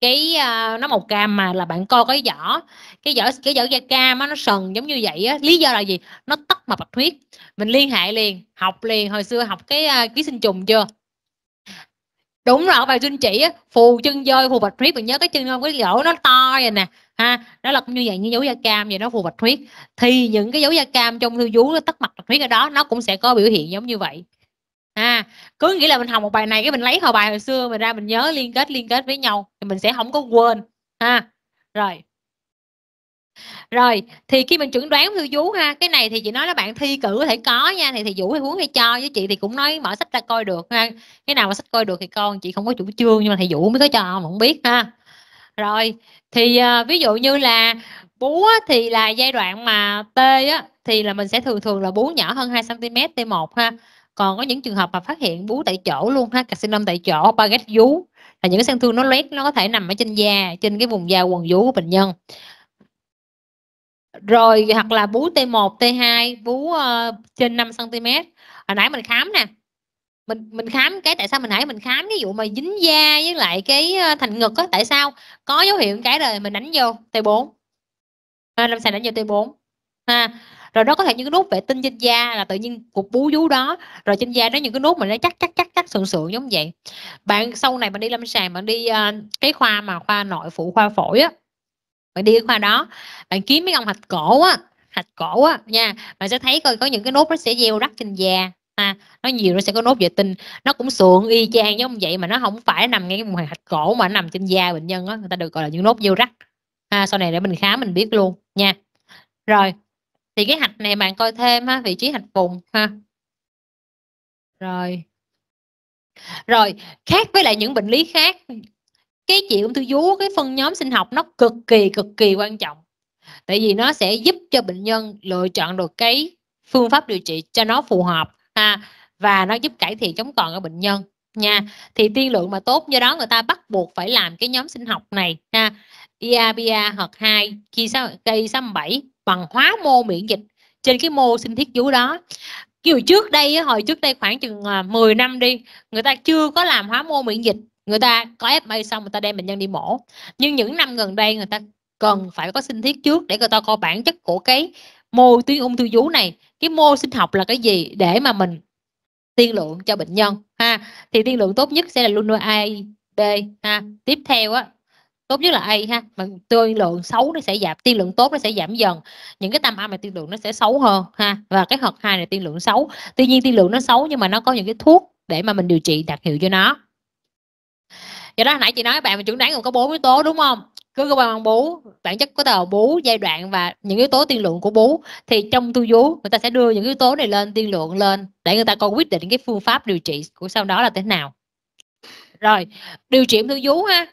cái uh, nó màu cam mà là bạn co cái vỏ cái vỏ cái vỏ da cam á, nó sần giống như vậy á. lý do là gì nó tắc mạch bạch huyết mình liên hệ liền học liền hồi xưa học cái uh, ký sinh trùng chưa đúng rồi ở bài dung chỉ á, phù chân dơi phù bạch huyết mình nhớ cái chân không cái lỗ nó to vậy nè ha nó là như vậy như dấu da cam vậy nó phù bạch huyết thì những cái dấu da cam trong thư vú nó tắc mặt bạch huyết ở đó nó cũng sẽ có biểu hiện giống như vậy ha cứ nghĩ là mình học một bài này cái mình lấy hồi bài hồi xưa mình ra mình nhớ liên kết liên kết với nhau thì mình sẽ không có quên ha rồi rồi thì khi mình chuẩn đoán thư vú ha cái này thì chị nói là bạn thi cử có thể có nha thì thì vũ hay huống hay cho với chị thì cũng nói mở sách ra coi được ha cái nào mà sách coi được thì con chị không có chủ trương nhưng mà thầy vũ mới có cho mà không biết ha rồi thì uh, ví dụ như là bú thì là giai đoạn mà t á thì là mình sẽ thường thường là bú nhỏ hơn 2 cm t 1 ha còn có những trường hợp mà phát hiện bú tại chỗ luôn ha carcinom tại chỗ baguette vú là những cái sang thương nó loét nó có thể nằm ở trên da trên cái vùng da quần vú của bệnh nhân rồi hoặc là vú T1 T2 vú uh, trên 5 cm hồi nãy mình khám nè mình mình khám cái tại sao mình nãy mình khám cái vụ mà dính da với lại cái ờ, thành ngực á tại sao có dấu hiệu cái rồi mình đánh vô T4 à, làm sàn đánh vô T4 ha à, rồi đó có thể những cái nút vệ tinh trên da là tự nhiên cục bú vú đó rồi trên da đó những cái nút mà nó chắc chắc chắc chắc sườn sườn giống vậy bạn sau này bạn đi lâm sàng bạn đi uh, cái khoa mà khoa nội phụ khoa phổi á bạn đi khoa đó bạn kiếm mấy ông hạch cổ á hạch cổ á nha bạn sẽ thấy coi có những cái nốt nó sẽ gieo rắc trên da ha nó nhiều nó sẽ có nốt vệ tinh nó cũng sượng y chang giống vậy mà nó không phải nằm ngay cái ngoài hạch cổ mà nó nằm trên da bệnh nhân á người ta được gọi là những nốt gieo rắc ha sau này để mình khám mình biết luôn nha rồi thì cái hạch này bạn coi thêm ha vị trí hạch vùng ha rồi rồi khác với lại những bệnh lý khác cái chị ung thư vú cái phân nhóm sinh học nó cực kỳ cực kỳ quan trọng tại vì nó sẽ giúp cho bệnh nhân lựa chọn được cái phương pháp điều trị cho nó phù hợp ha và nó giúp cải thiện chống còn ở bệnh nhân nha ừ. thì tiên lượng mà tốt do đó người ta bắt buộc phải làm cái nhóm sinh học này ha IABA hoặc 2 khi sao cây 67 bằng hóa mô miễn dịch trên cái mô sinh thiết vú đó kiểu trước đây hồi trước đây khoảng chừng 10 à, năm đi người ta chưa có làm hóa mô miễn dịch người ta có FA xong người ta đem bệnh nhân đi mổ nhưng những năm gần đây người ta cần phải có sinh thiết trước để người ta coi bản chất của cái mô tuyến ung thư vú này cái mô sinh học là cái gì để mà mình tiên lượng cho bệnh nhân ha thì tiên lượng tốt nhất sẽ là lunar A B ha tiếp theo á tốt nhất là A ha mà tiên lượng xấu nó sẽ giảm tiên lượng tốt nó sẽ giảm dần những cái tam A mà tiên lượng nó sẽ xấu hơn ha và cái hợp hai này tiên lượng xấu tuy nhiên tiên lượng nó xấu nhưng mà nó có những cái thuốc để mà mình điều trị đặc hiệu cho nó do đó hồi nãy chị nói bạn mà chuẩn đoán gồm có bốn yếu tố đúng không cứ cơ quan bằng bú bản chất của tờ bú giai đoạn và những yếu tố tiên lượng của bú thì trong tu vú người ta sẽ đưa những yếu tố này lên tiên lượng lên để người ta có quyết định cái phương pháp điều trị của sau đó là thế nào rồi điều trị ung thư vú ha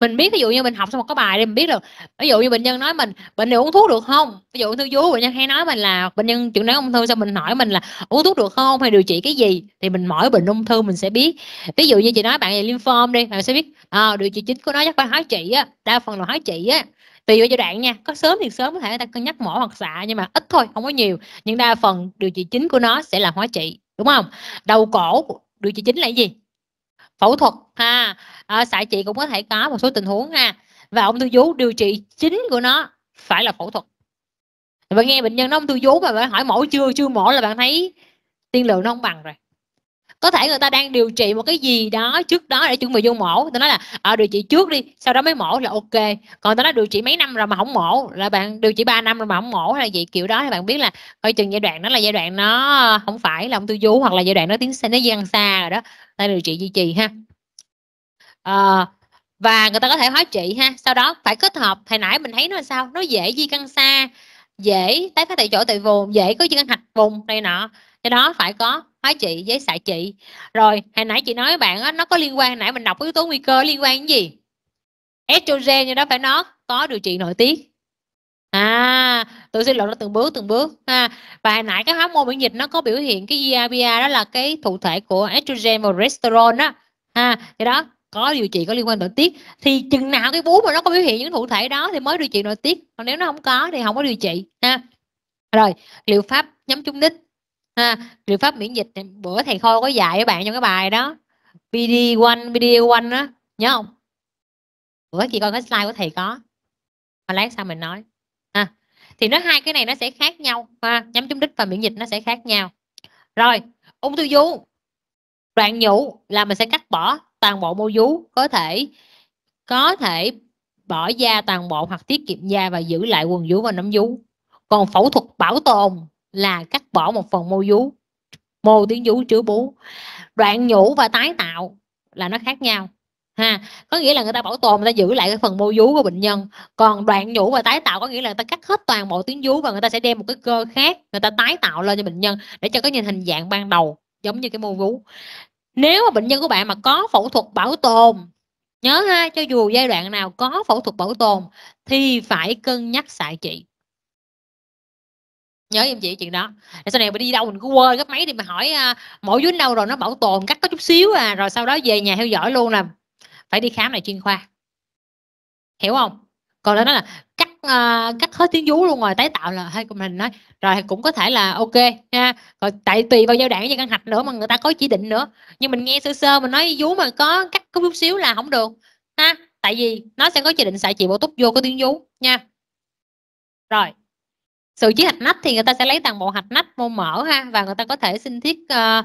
mình biết ví dụ như mình học xong một cái bài đi mình biết được ví dụ như bệnh nhân nói mình bệnh này uống thuốc được không ví dụ ung thư vú bệnh nhân hay nói mình là bệnh nhân chẩn đoán ung thư xong mình hỏi mình là uống thuốc được không hay điều trị cái gì thì mình mỗi bệnh ung thư mình sẽ biết ví dụ như chị nói bạn này lymphom đi bạn sẽ biết à, điều trị chính của nó chắc phải hóa trị á đa phần là hóa trị á tùy vào giai đoạn nha có sớm thì sớm có thể người ta cân nhắc mổ hoặc xạ nhưng mà ít thôi không có nhiều nhưng đa phần điều trị chính của nó sẽ là hóa trị đúng không đầu cổ điều trị chính là gì phẫu thuật ha à, xạ trị cũng có thể có một số tình huống ha và ung thư vú điều trị chính của nó phải là phẫu thuật và nghe bệnh nhân nói ung thư vú mà bạn hỏi mổ chưa chưa mổ là bạn thấy tiên lượng nó không bằng rồi có thể người ta đang điều trị một cái gì đó trước đó để chuẩn bị vô mổ tôi nói là ở ờ, điều trị trước đi sau đó mới mổ là ok còn tôi nói điều trị mấy năm rồi mà không mổ là bạn điều trị 3 năm rồi mà không mổ hay là gì kiểu đó thì bạn biết là coi chừng giai đoạn đó là giai đoạn nó không phải là ung thư vú hoặc là giai đoạn nó tiến xa nó gian xa rồi đó ta điều trị duy trì ha à, và người ta có thể hóa trị ha sau đó phải kết hợp hồi nãy mình thấy nó là sao nó dễ di căn xa dễ tái phát tại chỗ tại vùng dễ có di căn hạch vùng đây nọ do đó phải có hóa trị với xạ trị rồi hồi nãy chị nói với bạn đó, nó có liên quan nãy mình đọc yếu tố nguy cơ liên quan cái gì estrogen như đó phải nó có điều trị nội tiết à tôi xin lỗi nó từng bước từng bước ha và hồi nãy cái hóa hormone miễn dịch nó có biểu hiện cái GABA đó là cái thụ thể của estrogen và progesterone đó ha thì đó có điều trị có liên quan nội tiết thì chừng nào cái bú mà nó có biểu hiện những thụ thể đó thì mới điều trị nội tiết còn nếu nó không có thì không có điều trị ha rồi liệu pháp nhắm chung đích ha liệu pháp miễn dịch bữa thầy khôi có dạy các bạn trong cái bài đó pd one pd one đó nhớ không bữa chị coi cái slide của thầy có mà lát sau mình nói ha thì nó hai cái này nó sẽ khác nhau ha nhắm chúng đích và miễn dịch nó sẽ khác nhau rồi ung thư vú đoạn nhũ là mình sẽ cắt bỏ toàn bộ mô vú có thể có thể bỏ da toàn bộ hoặc tiết kiệm da và giữ lại quần vú và nấm vú còn phẫu thuật bảo tồn là cắt bỏ một phần mô vú mô tuyến vú chứa bú đoạn nhũ và tái tạo là nó khác nhau ha có nghĩa là người ta bảo tồn người ta giữ lại cái phần mô vú của bệnh nhân còn đoạn nhũ và tái tạo có nghĩa là người ta cắt hết toàn bộ tuyến vú và người ta sẽ đem một cái cơ khác người ta tái tạo lên cho bệnh nhân để cho có nhìn hình dạng ban đầu giống như cái mô vú nếu mà bệnh nhân của bạn mà có phẫu thuật bảo tồn nhớ ha cho dù giai đoạn nào có phẫu thuật bảo tồn thì phải cân nhắc xạ trị nhớ em chị chuyện đó để sau này mình đi đâu mình cứ quên cái máy đi mà hỏi uh, à, mỗi dưới đâu rồi nó bảo tồn cắt có chút xíu à rồi sau đó về nhà theo dõi luôn là phải đi khám này chuyên khoa hiểu không còn đó là cắt uh, cắt hết tiếng vú luôn rồi tái tạo là hay mình nói rồi cũng có thể là ok nha rồi tại tùy vào giai đoạn và căn hạch nữa mà người ta có chỉ định nữa nhưng mình nghe sơ sơ mình nói vú mà có cắt có chút xíu là không được ha tại vì nó sẽ có chỉ định xài chị bổ túc vô có tiếng vú nha rồi sự chiết hạch nách thì người ta sẽ lấy toàn bộ hạch nách mô mỡ ha và người ta có thể sinh thiết uh,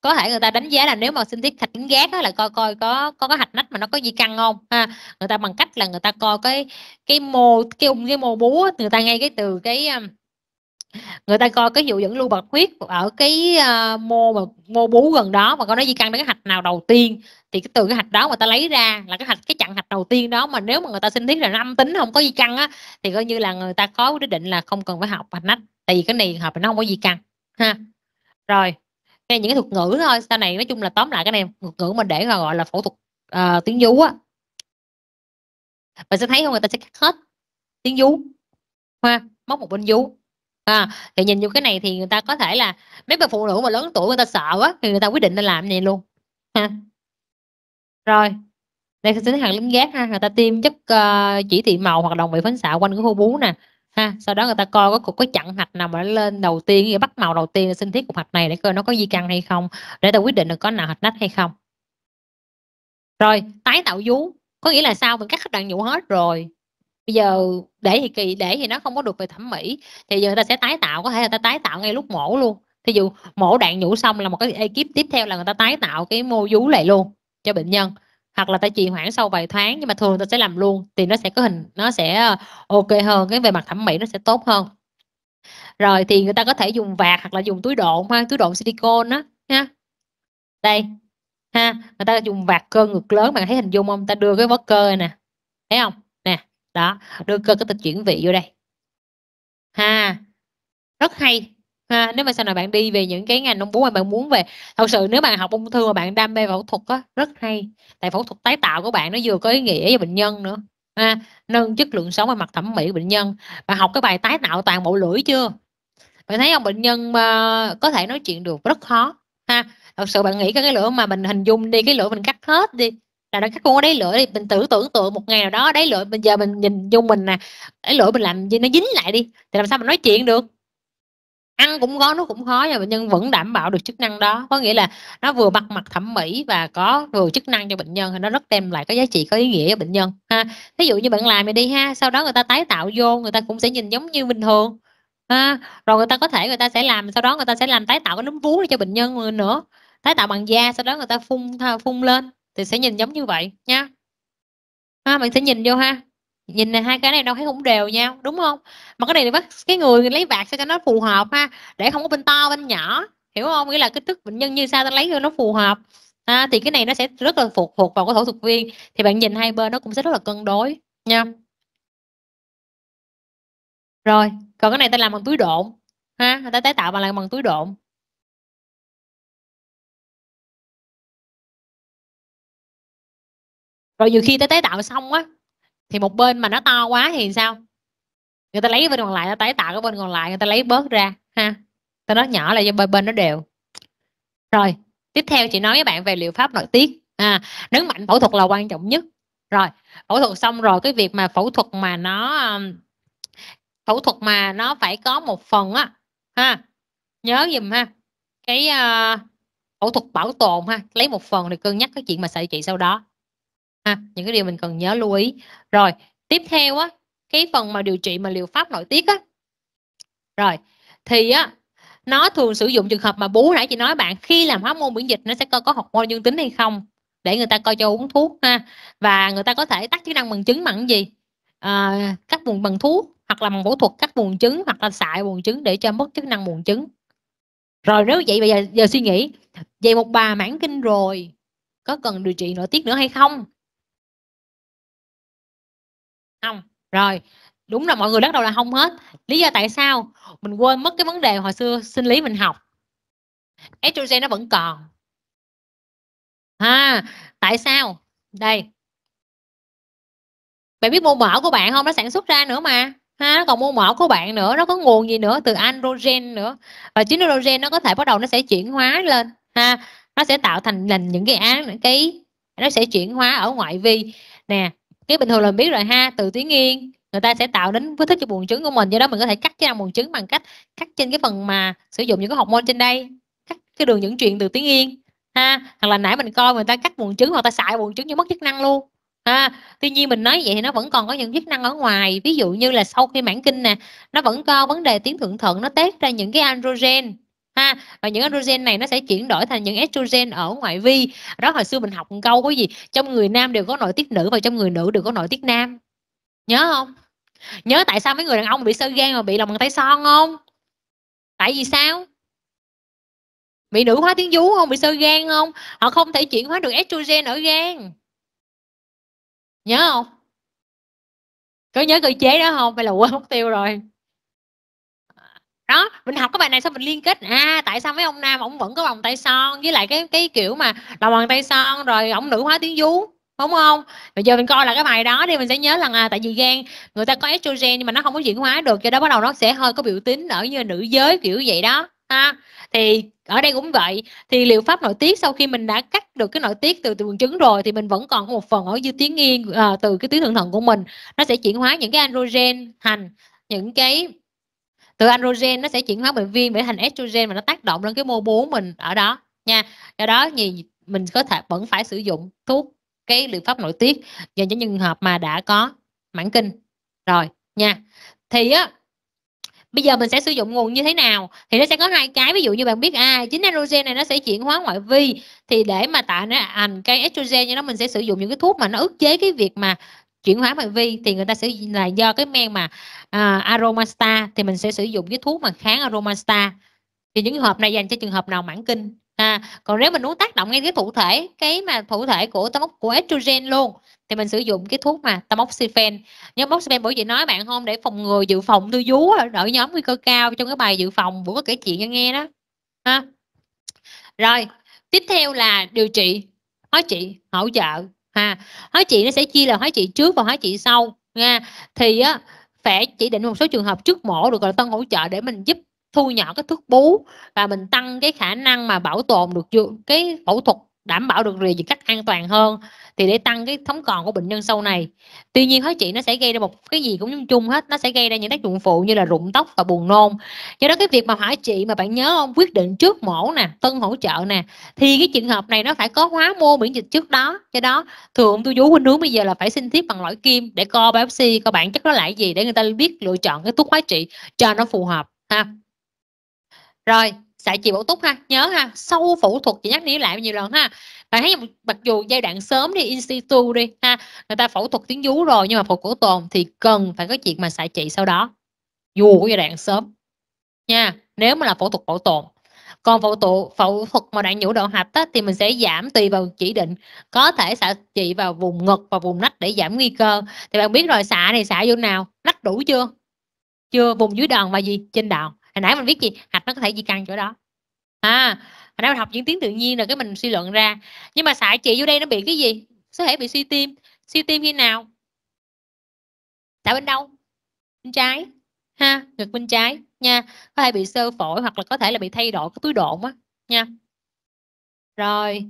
có thể người ta đánh giá là nếu mà sinh thiết hạch kính gác là coi coi có có cái hạch nách mà nó có di căn không ha người ta bằng cách là người ta coi cái cái mô cái ung cái mô bú người ta ngay cái từ cái ờ, người ta coi cái dụ dẫn lưu bạch huyết ở cái uh, mô mà mô bú gần đó mà có nó di căn đến cái hạch nào đầu tiên thì cái từ cái hạch đó mà ta lấy ra là cái hạch cái chặn hạch đầu tiên đó mà nếu mà người ta sinh thiết là nó âm tính không có gì căn á thì coi như là người ta có quyết định là không cần phải học hạch nách tại vì cái này hợp nó không có gì căn ha rồi đây những cái thuật ngữ thôi sau này nói chung là tóm lại cái này thuật ngữ mình để gọi là phẫu thuật uh, ờ, tiếng vú á mình sẽ thấy không người ta sẽ cắt hết tiếng vú ha móc một bên vú à, thì nhìn vô cái này thì người ta có thể là mấy bà phụ nữ mà lớn tuổi người ta sợ á thì người ta quyết định là làm vậy luôn ha rồi đây sẽ tính hằng lính gác ha người ta tiêm chất uh, chỉ thị màu hoặc đồng vị phấn xạ quanh cái khu bú nè ha sau đó người ta coi có cục có chặn hạch nào mà lên đầu tiên bắt màu đầu tiên sinh thiết cục hạch này để coi nó có di căn hay không để ta quyết định được có nào hạch nách hay không rồi tái tạo vú có nghĩa là sao mình cắt hết đoạn nhũ hết rồi bây giờ để thì kỳ để thì nó không có được về thẩm mỹ thì giờ người ta sẽ tái tạo có thể người ta tái tạo ngay lúc mổ luôn thí dụ mổ đạn nhũ xong là một cái ekip tiếp theo là người ta tái tạo cái mô vú lại luôn cho bệnh nhân hoặc là ta trì hoãn sau vài tháng nhưng mà thường ta sẽ làm luôn thì nó sẽ có hình nó sẽ ờ, ok hơn cái về mặt thẩm mỹ nó sẽ tốt hơn rồi thì người ta có thể dùng vạt hoặc là dùng túi độn ha túi độn silicone đó ha đây ha người ta dùng vạt cơ ngực lớn bạn thấy hình dung không ta đưa cái vót cơ này nè thấy không nè đó đưa cơ cái tịch chuyển vị vô đây ha rất hay ha nếu mà sau này bạn đi về những cái ngành ung bướu mà bạn muốn về thật sự nếu bạn học ung thư mà bạn đam mê phẫu thuật á rất hay tại phẫu thuật tái tạo của bạn nó vừa có ý nghĩa với bệnh nhân nữa ha nâng chất lượng sống và mặt thẩm mỹ của bệnh nhân bạn học cái bài tái tạo toàn bộ lưỡi chưa bạn thấy không bệnh nhân mà ờ, có thể nói chuyện được rất khó ha thật sự bạn nghĩ cái, cái lửa mà mình hình dung đi cái lưỡi mình cắt hết đi là nó cắt con đấy lưỡi đi mình tưởng tưởng tượng một ngày nào đó đấy lưỡi bây giờ mình nhìn dung mình nè cái lưỡi mình làm gì nó dính lại đi thì làm sao mình nói chuyện được ăn cũng khó nó cũng khó và bệnh nhân vẫn đảm bảo được chức năng đó có nghĩa là nó vừa bắt mặt thẩm mỹ và có vừa chức năng cho bệnh nhân thì nó rất đem lại có giá trị có ý nghĩa cho bệnh nhân ha ví dụ như bạn làm này đi ha sau đó người ta tái tạo vô người ta cũng sẽ nhìn giống như bình thường ha rồi người ta có thể người ta sẽ làm sau đó người ta sẽ làm tái tạo cái núm vú cho bệnh nhân nữa tái tạo bằng da sau đó người ta phun phun lên thì sẽ nhìn giống như vậy nha ha, bạn sẽ nhìn vô ha nhìn này hai cái này đâu thấy cũng đều nhau đúng không mà cái này thì bắt cái người lấy vạt sao cho nó phù hợp ha để không có bên to bên nhỏ hiểu không nghĩa là cái thước bệnh nhân như sao ta lấy cho nó phù hợp à, thì cái này nó sẽ rất là phụ thuộc vào cái thủ thuật viên thì bạn nhìn hai bên nó cũng sẽ rất là cân đối nha rồi còn cái này ta làm bằng túi độn ha người ta tái tạo bằng làm bằng túi độn rồi nhiều khi ta tái tạo xong á thì một bên mà nó to quá thì sao người ta lấy bên còn lại ta tái tạo cái bên còn lại người ta lấy bớt ra ha ta nói nhỏ là do bên bên nó đều rồi tiếp theo chị nói với bạn về liệu pháp nội tiết à, nấn mạnh phẫu thuật là quan trọng nhất rồi phẫu thuật xong rồi cái việc mà phẫu thuật mà nó phẫu thuật mà nó phải có một phần á ha nhớ giùm ha cái uh, phẫu thuật bảo tồn ha lấy một phần thì cân nhắc cái chuyện mà sợi chị sau đó à, những cái điều mình cần nhớ lưu ý rồi tiếp theo á cái phần mà điều trị mà liệu pháp nội tiết á rồi thì á nó thường sử dụng trường hợp mà bú nãy chị nói bạn khi làm hóa môn miễn dịch nó sẽ coi có học môn dương tính hay không để người ta coi cho uống thuốc ha và người ta có thể tắt chức năng bằng chứng bằng gì à, các buồn bằng thuốc hoặc là bằng phẫu thuật cắt buồn trứng hoặc là xại buồn trứng để cho mất chức năng buồn trứng rồi nếu vậy bây giờ, giờ suy nghĩ vậy một bà mãn kinh rồi có cần điều trị nội tiết nữa hay không không rồi đúng là mọi người bắt đầu là không hết lý do tại sao mình quên mất cái vấn đề hồi xưa sinh lý mình học estrogen nó vẫn còn ha à, tại sao đây bạn biết mô mỡ của bạn không nó sản xuất ra nữa mà ha nó còn mô mỡ của bạn nữa nó có nguồn gì nữa từ androgen nữa và chính androgen nó có thể bắt đầu nó sẽ chuyển hóa lên ha nó sẽ tạo thành những cái án những cái nó sẽ chuyển hóa ở ngoại vi nè cái bình thường là mình biết rồi ha từ tuyến yên người ta sẽ tạo đến với thích cho buồng trứng của mình do đó mình có thể cắt chức năng buồng trứng bằng cách cắt trên cái phần mà sử dụng những cái học môn trên đây cắt cái đường dẫn truyền từ tuyến yên ha hoặc là nãy mình coi người ta cắt buồng trứng hoặc ta xài buồng trứng cho mất chức năng luôn ha tuy nhiên mình nói vậy thì nó vẫn còn có những chức năng ở ngoài ví dụ như là sau khi mãn kinh nè nó vẫn có vấn đề tuyến thượng thận nó test ra những cái androgen ha và những androgen này nó sẽ chuyển đổi thành những estrogen ở ngoại vi đó hồi xưa mình học một câu có gì trong người nam đều có nội tiết nữ và trong người nữ đều có nội tiết nam nhớ không nhớ tại sao mấy người đàn ông bị sơ gan mà bị lòng bàn tay son không tại vì sao bị nữ hóa tiếng vú không bị sơ gan không họ không thể chuyển hóa được estrogen ở gan nhớ không có nhớ cơ chế đó không hay là quên mục tiêu rồi đó mình học cái bài này xong mình liên kết à tại sao mấy ông nam ông vẫn có vòng tay son với lại cái cái kiểu mà đồng vòng tay son rồi ông nữ hóa tiếng vú đúng không bây giờ mình coi là cái bài đó đi mình sẽ nhớ là à, tại vì gan người ta có estrogen nhưng mà nó không có chuyển hóa được cho đó bắt đầu nó sẽ hơi có biểu tính ở như nữ giới kiểu vậy đó ha thì ở đây cũng vậy thì liệu pháp nội tiết sau khi mình đã cắt được cái nội tiết từ từ buồng trứng rồi thì mình vẫn còn một phần ở dư tuyến yên à, từ cái tuyến thượng thận của mình nó sẽ chuyển hóa những cái androgen thành những cái từ androgen nó sẽ chuyển hóa bệnh viên để thành estrogen và nó tác động lên cái mô bú mình ở đó nha do đó thì mình có thể vẫn phải sử dụng thuốc cái liệu pháp nội tiết dành cho những trường hợp mà đã có mãn kinh rồi nha thì á bây giờ mình sẽ sử dụng nguồn như thế nào thì nó sẽ có hai cái ví dụ như bạn biết à chính androgen này nó sẽ chuyển hóa ngoại vi thì để mà tạo nó thành cái estrogen như nó mình sẽ sử dụng những cái thuốc mà nó ức chế cái việc mà chuyển hóa ngoại vi thì người ta sẽ là do cái men mà à, aromasta thì mình sẽ sử dụng cái thuốc mà kháng aromasta thì những trường hợp này dành cho trường hợp nào mãn kinh à, còn nếu mình muốn tác động ngay cái thụ thể cái mà thụ thể của tấm của estrogen luôn thì mình sử dụng cái thuốc mà tamoxifen nhóm tamoxifen bởi vì nói bạn hôm để phòng ngừa dự phòng tư vú đỡ nhóm nguy cơ cao trong cái bài dự phòng vừa có kể chuyện cho nghe đó ha rồi tiếp theo là điều trị hóa trị hỗ trợ ha hóa trị nó sẽ chia là hóa trị trước và hóa trị sau nha thì á phải chỉ định một số trường hợp trước mổ được gọi là tân hỗ trợ để mình giúp thu nhỏ cái thước bú và mình tăng cái khả năng mà bảo tồn được cái phẫu thuật đảm bảo được việc cách an toàn hơn thì để tăng cái thống còn của bệnh nhân sau này tuy nhiên hóa trị nó sẽ gây ra một cái gì cũng chung hết nó sẽ gây ra những tác dụng phụ như là rụng tóc và buồn nôn do đó cái việc mà hóa trị mà bạn nhớ không quyết định trước mổ nè tân hỗ trợ nè thì cái trường hợp này nó phải có hóa mô miễn dịch trước đó cho đó thường tôi vú huynh hướng bây giờ là phải xin thiết bằng lõi kim để co biopsy coi bản chất nó lại gì để người ta biết lựa chọn cái thuốc hóa trị cho nó phù hợp ha rồi xạ trị bảo túc ha nhớ ha sau phẫu thuật chị nhắc đi lại nhiều lần ha bạn thấy mặc dù giai đoạn sớm đi institute đi ha người ta phẫu thuật tuyến vú rồi nhưng mà phẫu cổ tồn thì cần phải có chuyện mà xạ trị sau đó dù giai đoạn sớm nha nếu mà là phẫu thuật bảo tồn còn phẫu tụ phẫu thuật mà đoạn nhũ động hạch á, thì mình sẽ giảm tùy vào chỉ định có thể xạ trị vào vùng ngực và vùng nách để giảm nguy cơ thì bạn biết rồi xạ này xạ vô nào nách đủ chưa chưa vùng dưới đòn và gì trên đòn hồi nãy mình biết gì hạch nó có thể gì căn chỗ đó à hồi nãy mình học những tiếng tự nhiên rồi cái mình suy luận ra nhưng mà xạ trị vô đây nó bị cái gì có thể bị suy tim suy tim khi nào tại bên đâu bên trái ha ngực bên trái nha có thể bị sơ phổi hoặc là có thể là bị thay đổi cái túi độn á nha rồi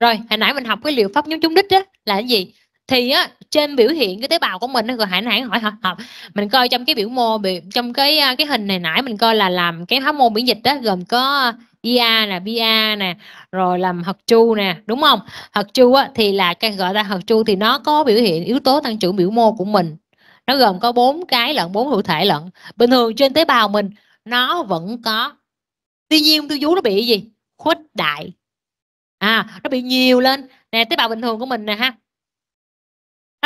rồi hồi nãy mình học cái liệu pháp nhóm chúng đích đó là cái gì thì á trên biểu hiện cái tế bào của mình nó rồi hãy nãy hỏi hả mình coi trong cái biểu mô trong cái à, cái hình này nãy mình coi là làm cái hóa môn miễn dịch đó gồm có IA nè, BA nè, rồi làm hạt chu nè, đúng không? Hạt chu á thì là cái gọi là hạt chu thì nó có biểu hiện yếu tố tăng trưởng biểu mô của mình. Nó gồm có bốn cái lận, bốn hữu thể lận. Bình thường trên tế bào mình nó vẫn có. Tuy nhiên tiêu vú nó bị gì? Khuếch đại. À, nó bị nhiều lên. Nè, tế bào bình thường của mình nè ha,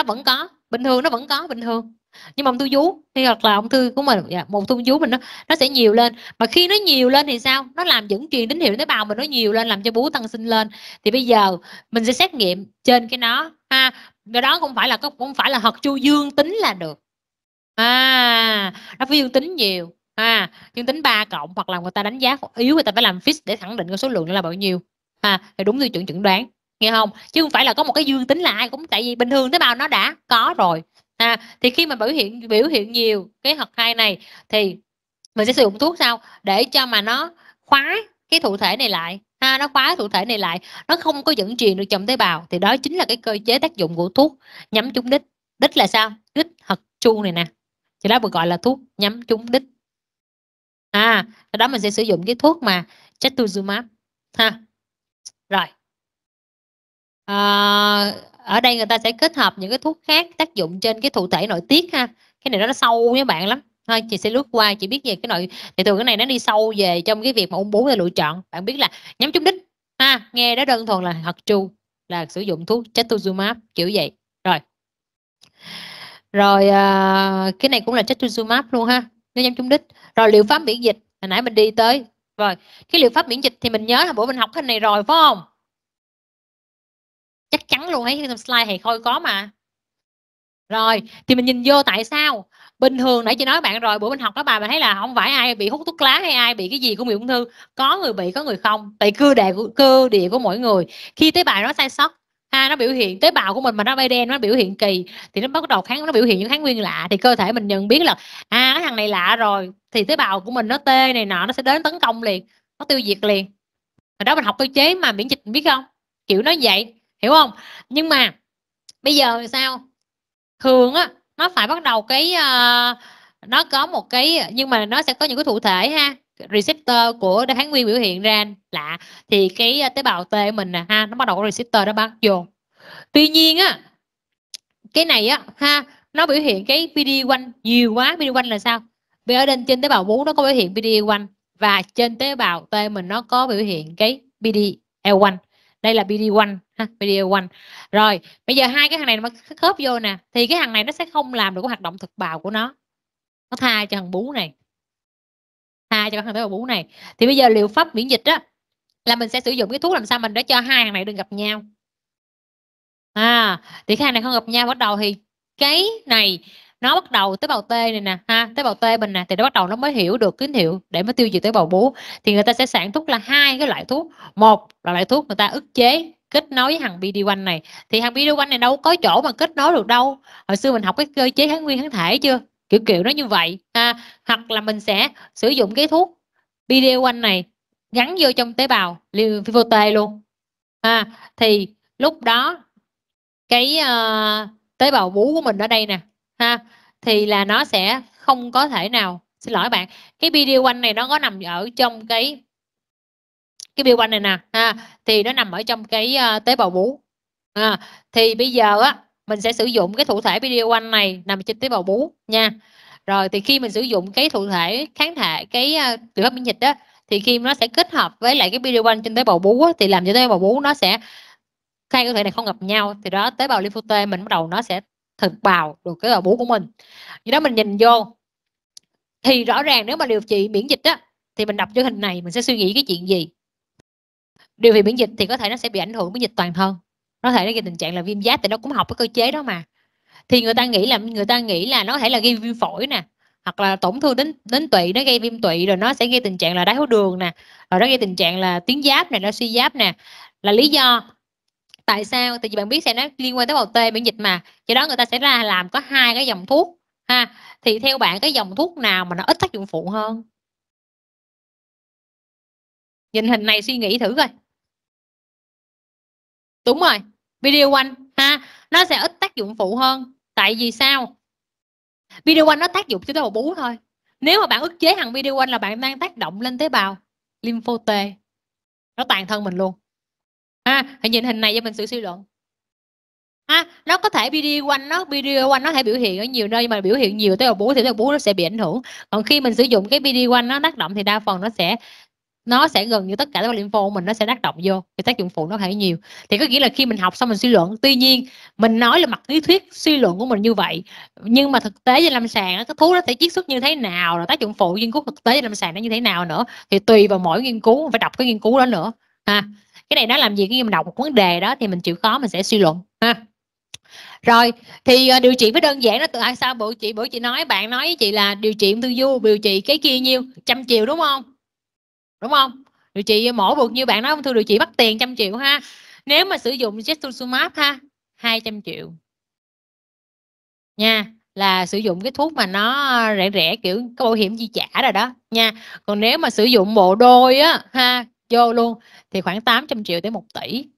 nó vẫn có bình thường nó vẫn có bình thường nhưng mà ung thư vú thì hoặc là ung thư của mình dạ, một ung vú mình nó nó sẽ nhiều lên mà khi nó nhiều lên thì sao nó làm dẫn truyền tín hiệu tế bào mình nó nhiều lên làm cho bú tăng sinh lên thì bây giờ mình sẽ xét nghiệm trên cái nó ha cái đó không phải là không phải là hợp chu dương tính là được à nó phải dương tính nhiều à dương tính 3 cộng hoặc là người ta đánh giá yếu người ta phải làm fix để khẳng định cái số lượng là bao nhiêu à thì đúng tiêu chuẩn chuẩn đoán nghe không chứ không phải là có một cái dương tính là ai cũng tại vì bình thường tế bào nó đã có rồi à, thì khi mà biểu hiện biểu hiện nhiều cái hật hai này thì mình sẽ sử dụng thuốc sao để cho mà nó khóa cái thụ thể này lại ha nó khóa thụ thể này lại nó không có dẫn truyền được trong tế bào thì đó chính là cái cơ chế tác dụng của thuốc nhắm trúng đích đích là sao đích hật chu này nè thì đó được gọi là thuốc nhắm trúng đích à đó mình sẽ sử dụng cái thuốc mà chetuzumab ha rồi à, ở đây người ta sẽ kết hợp những cái thuốc khác tác dụng trên cái thụ thể nội tiết ha cái này nó sâu với bạn lắm thôi chị sẽ lướt qua chị biết về cái nội thì thường cái này nó đi sâu về trong cái việc mà ung bướu là lựa chọn bạn biết là nhắm trúng đích ha nghe đó đơn thuần là hạt chu là sử dụng thuốc chetuzumab kiểu vậy rồi rồi à, cái này cũng là chetuzumab luôn ha nó nhắm trúng đích rồi liệu pháp miễn dịch hồi nãy mình đi tới rồi cái liệu pháp miễn dịch thì mình nhớ là bữa mình học cái này rồi phải không chắc chắn luôn thấy slide thì thôi có mà rồi thì mình nhìn vô tại sao bình thường nãy chị nói bạn rồi buổi mình học đó bà mình thấy là không phải ai bị hút thuốc lá hay ai bị cái gì của bị ung thư có người bị có người không tại cơ địa của cơ địa của mỗi người khi tế bào nó sai sót ha nó biểu hiện tế bào của mình mà nó bay đen nó biểu hiện kỳ thì nó bắt đầu kháng nó biểu hiện những kháng nguyên lạ thì cơ thể mình nhận biết là à cái thằng này lạ rồi thì tế bào của mình nó tê này nọ nó sẽ đến tấn công liền nó tiêu diệt liền hồi đó mình học cơ chế mà miễn dịch biết không kiểu nó vậy hiểu không nhưng mà bây giờ sao thường á nó phải bắt đầu cái uh, nó có một cái nhưng mà nó sẽ có những cái thụ thể ha receptor của đa kháng nguyên biểu hiện ra lạ thì cái ờ, tế bào T mình nè ha nó bắt đầu có receptor nó bắt vô tuy nhiên á cái này á ha nó biểu hiện cái PD quanh nhiều quá PD quanh là sao vì ở trên trên tế bào vú nó có biểu hiện PD quanh và trên tế bào T mình nó có biểu hiện cái PD L1 đây là BD1 ha, BD1 rồi bây giờ hai cái thằng này nó khớp vô nè thì cái thằng này nó sẽ không làm được cái hoạt động thực bào của nó nó tha cho thằng bú này tha cho thằng tế bào bú này thì bây giờ liệu pháp miễn dịch á là mình sẽ sử dụng cái thuốc làm sao mình để cho hai thằng này đừng gặp nhau à thì cái thằng này không gặp nhau bắt đầu thì cái này nó bắt đầu tế bào T này nè ha tế bào T mình nè thì nó bắt đầu nó mới hiểu được tín hiệu để mới tiêu diệt tế bào bú thì người ta sẽ sản xuất là hai cái loại thuốc một là loại thuốc người ta ức chế kết nối với thằng PD1 này thì hàng PD1 này đâu có chỗ mà kết nối được đâu hồi xưa mình học cái cơ chế kháng nguyên kháng thể chưa kiểu kiểu nó như vậy ha hoặc là mình sẽ sử dụng cái thuốc PD1 này gắn vô trong tế bào lympho T luôn ha thì lúc đó cái uh, tế bào bú của mình ở đây nè ha thì là nó sẽ không có thể nào xin lỗi bạn cái video quanh này nó có nằm ở trong cái cái bio quanh này nè ha thì nó nằm ở trong cái uh, tế bào bú à, thì bây giờ á mình sẽ sử dụng cái thụ thể video quanh này nằm trên tế bào bú nha rồi thì khi mình sử dụng cái thụ thể kháng thể cái uh, pháp miễn dịch đó thì khi nó sẽ kết hợp với lại cái video quanh trên tế bào vú thì làm cho tế bào bú nó sẽ hai cơ thể này không gặp nhau thì đó tế bào lympho T mình bắt đầu nó sẽ thực bào được cái ở bú của mình vì đó mình nhìn vô thì rõ ràng nếu mà điều trị miễn dịch á thì mình đọc cho hình này mình sẽ suy nghĩ cái chuyện gì điều trị miễn dịch thì có thể nó sẽ bị ảnh hưởng miễn dịch toàn thân nó thể nó gây tình trạng là viêm giáp thì nó cũng học cái cơ chế đó mà thì người ta nghĩ là người ta nghĩ là nó có thể là gây viêm phổi nè hoặc là tổn thương đến đến tụy nó gây viêm tụy rồi nó sẽ gây tình trạng là đái tháo đường nè rồi nó gây tình trạng là tuyến giáp này nó suy giáp nè là lý do tại sao tại vì bạn biết xem nó liên quan tới bào tê miễn dịch mà do đó người ta sẽ ra làm có hai cái dòng thuốc ha thì theo bạn cái dòng thuốc nào mà nó ít tác dụng phụ hơn nhìn hình này suy nghĩ thử coi đúng rồi video quanh ha nó sẽ ít tác dụng phụ hơn tại vì sao video quanh nó tác dụng cho tế bào bú thôi nếu mà bạn ức chế hàng video quanh là bạn đang tác động lên tế bào lympho t nó toàn thân mình luôn À, ha hãy nhìn hình này cho mình sự suy luận ha nó có thể BD quanh nó BD quanh nó thể biểu hiện ở nhiều nơi nhưng mà biểu hiện nhiều tới đầu bú thì tới bú nó sẽ bị ảnh hưởng còn khi mình sử dụng cái BD quanh nó tác động thì đa phần nó sẽ nó sẽ gần như tất cả các lympho của mình nó sẽ tác động vô cái tác dụng phụ nó phải nhiều thì có nghĩa là khi mình học xong mình suy luận tuy nhiên mình nói là mặt lý thuyết suy luận của mình như vậy nhưng mà thực tế trên lâm sàng cái thuốc nó sẽ chiết xuất như thế nào rồi tác dụng phụ nghiên cứu thực tế trên lâm sàng nó như thế nào nữa thì tùy vào mỗi nghiên cứu phải đọc cái nghiên cứu đó nữa ha à cái này nó làm gì khi mình đọc một vấn đề đó thì mình chịu khó mình sẽ suy luận ha rồi thì ờ, điều trị với đơn giản nó đó ai sao bộ chị bộ chị nói bạn nói với chị là điều trị ung thư vú điều trị cái kia nhiêu trăm triệu đúng không đúng không điều trị mổ buộc như bạn nói ung thư điều trị bắt tiền trăm triệu ha nếu mà sử dụng cetuximab ha 200 triệu nha là sử dụng cái thuốc mà nó rẻ rẻ kiểu có bảo hiểm chi trả rồi đó nha còn nếu mà sử dụng bộ đôi á ha vô luôn thì khoảng 800 triệu tới 1 tỷ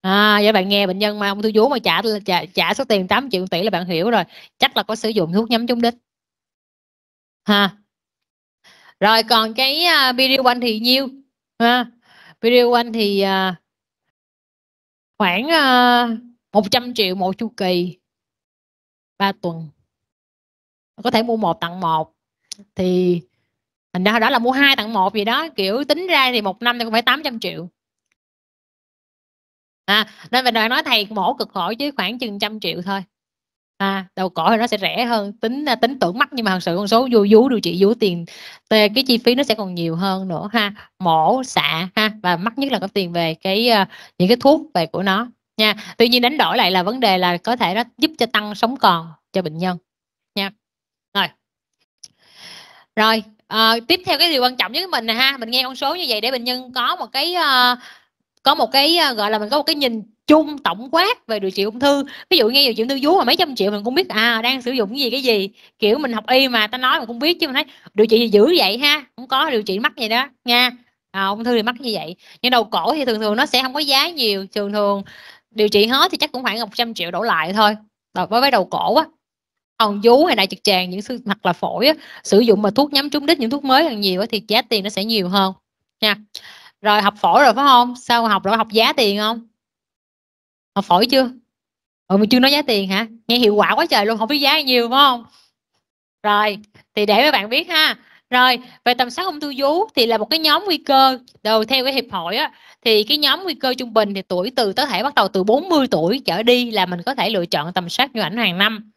à vậy bạn nghe bệnh nhân mà ông tôi vú mà trả, trả trả số tiền 8 triệu tỷ là bạn hiểu rồi chắc là có sử dụng thuốc nhắm trúng đích ha rồi còn cái uh, video quanh thì nhiêu ha video quanh thì uh, khoảng uh, à, 100 triệu một chu kỳ 3 tuần có thể mua một tặng một thì thành ra đó là mua hai tặng một gì đó kiểu tính ra thì một năm thì cũng phải 800 triệu à, nên mình nói thầy mổ cực khổ chứ khoảng chừng trăm triệu thôi à, đầu cỏ thì nó sẽ rẻ hơn tính à, tính tưởng mắc nhưng mà thật sự con số vô vú điều trị vú tiền cái chi phí nó sẽ còn nhiều hơn nữa ha mổ xạ ha và mắc nhất là có tiền về cái à, những cái thuốc về của nó nha tuy nhiên đánh đổi lại là vấn đề là có thể nó giúp cho tăng sống còn cho bệnh nhân nha rồi rồi à, tiếp theo cái điều quan trọng với mình nè ha mình nghe con số như vậy để bệnh nhân có một cái uh, có một cái uh, gọi là mình có một cái nhìn chung tổng quát về điều trị ung thư ví dụ nghe điều trị ung thư vú mà mấy trăm triệu mình cũng biết à đang sử dụng cái gì cái gì kiểu mình học y mà ta nói mình cũng biết chứ mình thấy điều trị gì dữ vậy ha không có điều trị mắc gì đó nha à, ung thư thì mắc như vậy nhưng đầu cổ thì thường thường nó sẽ không có giá nhiều thường thường điều trị hết thì chắc cũng khoảng 100 triệu đổ lại thôi đối với đầu cổ á còn vú hay đại trực tràng những sư hoặc là phổi á, sử dụng mà thuốc nhắm trúng đích những thuốc mới càng nhiều á, thì giá tiền nó sẽ nhiều hơn nha rồi học phổi rồi phải không sao học rồi học giá tiền không học phổi chưa ừ, mình chưa nói giá tiền hả nghe hiệu quả quá trời luôn không biết giá nhiều phải không rồi thì để các bạn biết ha rồi về tầm soát ung thư vú thì là một cái nhóm nguy cơ đầu theo cái hiệp hội á thì cái nhóm nguy cơ trung bình thì tuổi từ có thể bắt đầu từ 40 tuổi trở đi là mình có thể lựa chọn tầm soát nhu ảnh hàng năm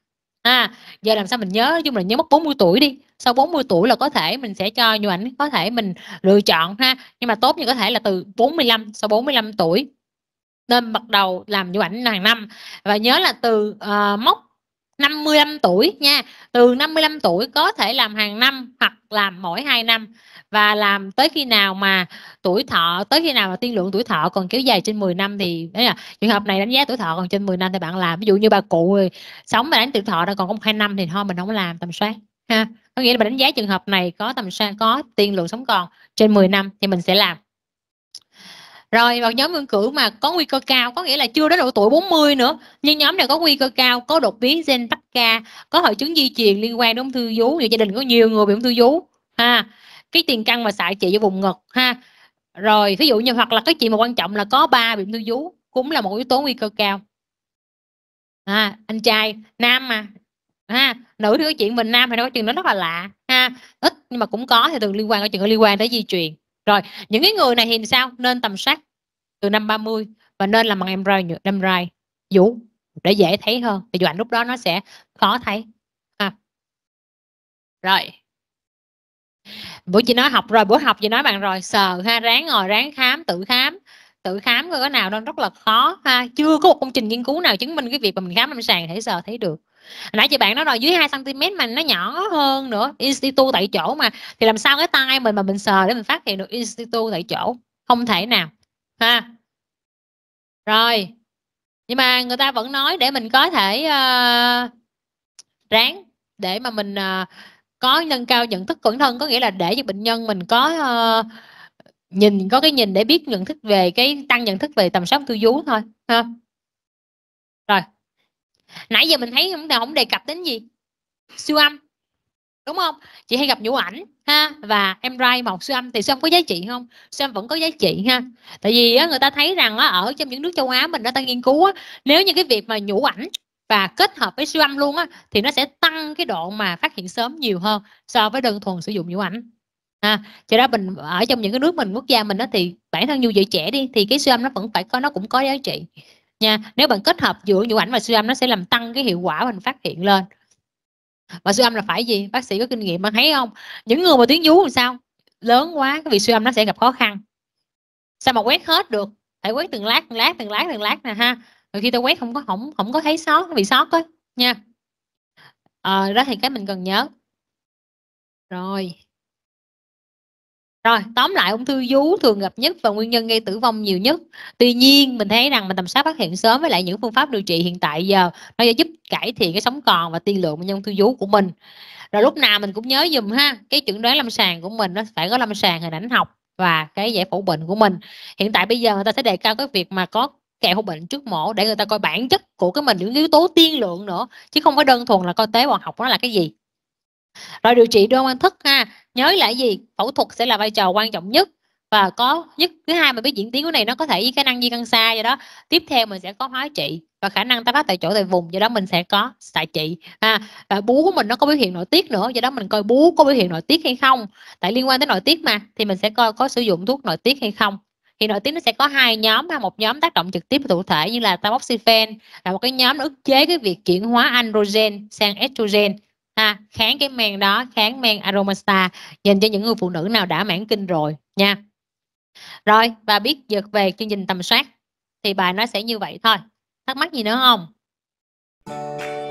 à giờ làm sao mình nhớ nói chung là nhớ mất 40 tuổi đi sau 40 tuổi là có thể mình sẽ cho nhu ảnh có thể mình lựa chọn ha nhưng mà tốt như có thể là từ 45 sau 45 tuổi nên bắt đầu làm nhu ảnh hàng năm và nhớ là từ uh, mốc 55 tuổi nha từ 55 tuổi có thể làm hàng năm hoặc làm mỗi 2 năm và làm tới khi nào mà tuổi thọ tới khi nào mà tiên lượng tuổi thọ còn kéo dài trên 10 năm thì đấy là trường hợp này đánh giá tuổi thọ còn trên 10 năm thì bạn làm ví dụ như bà cụ sống mà đánh tuổi thọ đang còn có 2 năm thì thôi mình không làm tầm soát ha có nghĩa là mình đánh giá trường hợp này có tầm soát có tiên lượng sống còn trên 10 năm thì mình sẽ làm rồi vào nhóm ứng cử mà có nguy cơ cao có nghĩa là chưa đến độ tuổi 40 nữa nhưng nhóm này có nguy cơ cao có đột biến gen PCA có hội chứng di truyền liên quan đến ung thư vú nhiều gia đình có nhiều người bị ung thư vú ha cái tiền căn mà xạ trị vô vùng ngực ha rồi ví dụ như hoặc là cái chuyện mà quan trọng là có ba bị ung thư vú cũng là một yếu tố nguy cơ cao à, anh trai nam mà ha nữ thì có chuyện mình nam thì nói chuyện nó rất là lạ ha ít nhưng mà cũng có thì thường liên quan có chuyện có liên quan tới di truyền rồi những cái người này thì sao nên tầm soát từ năm 30 và nên làm bằng em rai em rai vũ để dễ thấy hơn thì dù ảnh lúc đó nó sẽ khó thấy à. rồi buổi chị nói học rồi buổi học chị nói bạn rồi sờ ha ráng ngồi ráng khám tự khám tự khám coi cái nào đang rất là khó ha chưa có một công trình nghiên cứu nào chứng minh cái việc mà mình khám lâm sàng thể sờ thấy được nãy chị bạn nói rồi dưới 2 cm mà nó nhỏ hơn nữa institu tại chỗ mà thì làm sao cái tay mình mà mình sờ để mình phát hiện được institu tại chỗ không thể nào ha rồi nhưng mà người ta vẫn nói để mình có thể uh, ráng để mà mình uh, có nâng cao nhận thức bản thân có nghĩa là để cho bệnh nhân mình có uh, nhìn có cái nhìn để biết nhận thức về cái tăng nhận thức về tầm soát tư vú thôi ha nãy giờ mình thấy không không đề cập đến gì siêu âm đúng không chị hay gặp nhũ ảnh ha và em rai một siêu âm thì siêu âm có giá trị không siêu âm vẫn có giá trị ha tại vì á, người ta thấy rằng á, ở trong những nước châu á mình đã ta nghiên cứu á, nếu như cái việc mà nhũ ảnh và kết hợp với siêu âm luôn á thì nó sẽ tăng cái độ mà phát hiện sớm nhiều hơn so với đơn thuần sử dụng nhũ ảnh à, cho đó mình ở trong những cái nước mình quốc gia mình đó thì bản thân như vậy trẻ đi thì cái siêu âm nó vẫn phải có nó cũng có giá trị nha nếu bạn kết hợp giữa nhũ ảnh và siêu âm nó sẽ làm tăng cái hiệu quả mình phát hiện lên và siêu âm là phải gì bác sĩ có kinh nghiệm bạn thấy không những người mà tuyến vú làm sao lớn quá cái việc siêu âm nó sẽ gặp khó khăn sao mà quét hết được phải quét từng lát từng lát từng lát từng lát nè ha rồi khi tôi quét không có không không có thấy sót bị sót á nha à, đó thì cái mình cần nhớ rồi rồi tóm lại ung thư vú thường gặp nhất và nguyên nhân gây tử vong nhiều nhất tuy nhiên mình thấy rằng mình tầm soát phát hiện sớm với lại những phương pháp điều trị hiện tại giờ nó sẽ giúp cải thiện cái sống còn và tiên lượng bệnh nhân ung thư vú của mình rồi lúc nào mình cũng nhớ dùm ha cái chuẩn đoán lâm sàng của mình nó phải có lâm sàng hình ảnh học và cái giải phẫu bệnh của mình hiện tại bây giờ người ta sẽ đề cao cái việc mà có kẹo bệnh trước mổ để người ta coi bản chất của cái mình những yếu tố tiên lượng nữa chứ không phải đơn thuần là coi tế bào học nó là cái gì rồi điều trị đo quan thức ha nhớ lại gì phẫu thuật sẽ là vai trò quan trọng nhất và có nhất thứ hai mình biết diễn tiến của này nó có thể với khả năng di căn xa do đó tiếp theo mình sẽ có hóa trị và khả năng tái phát tại chỗ tại vùng do đó mình sẽ có xạ trị ha à, và bú của mình nó có biểu hiện nội tiết nữa do đó mình coi bú có biểu hiện nội tiết hay không tại liên quan tới nội tiết mà thì mình sẽ coi có sử dụng thuốc nội tiết hay không thì nội tiết nó sẽ có hai nhóm ha một nhóm tác động trực tiếp thụ thể như là tamoxifen là một cái nhóm ức chế cái việc chuyển hóa androgen sang estrogen ha kháng cái men đó kháng men aromasta dành cho những người phụ nữ nào đã mãn kinh rồi nha rồi và biết dược về chương trình tầm soát thì bài nó sẽ như vậy thôi thắc mắc gì nữa không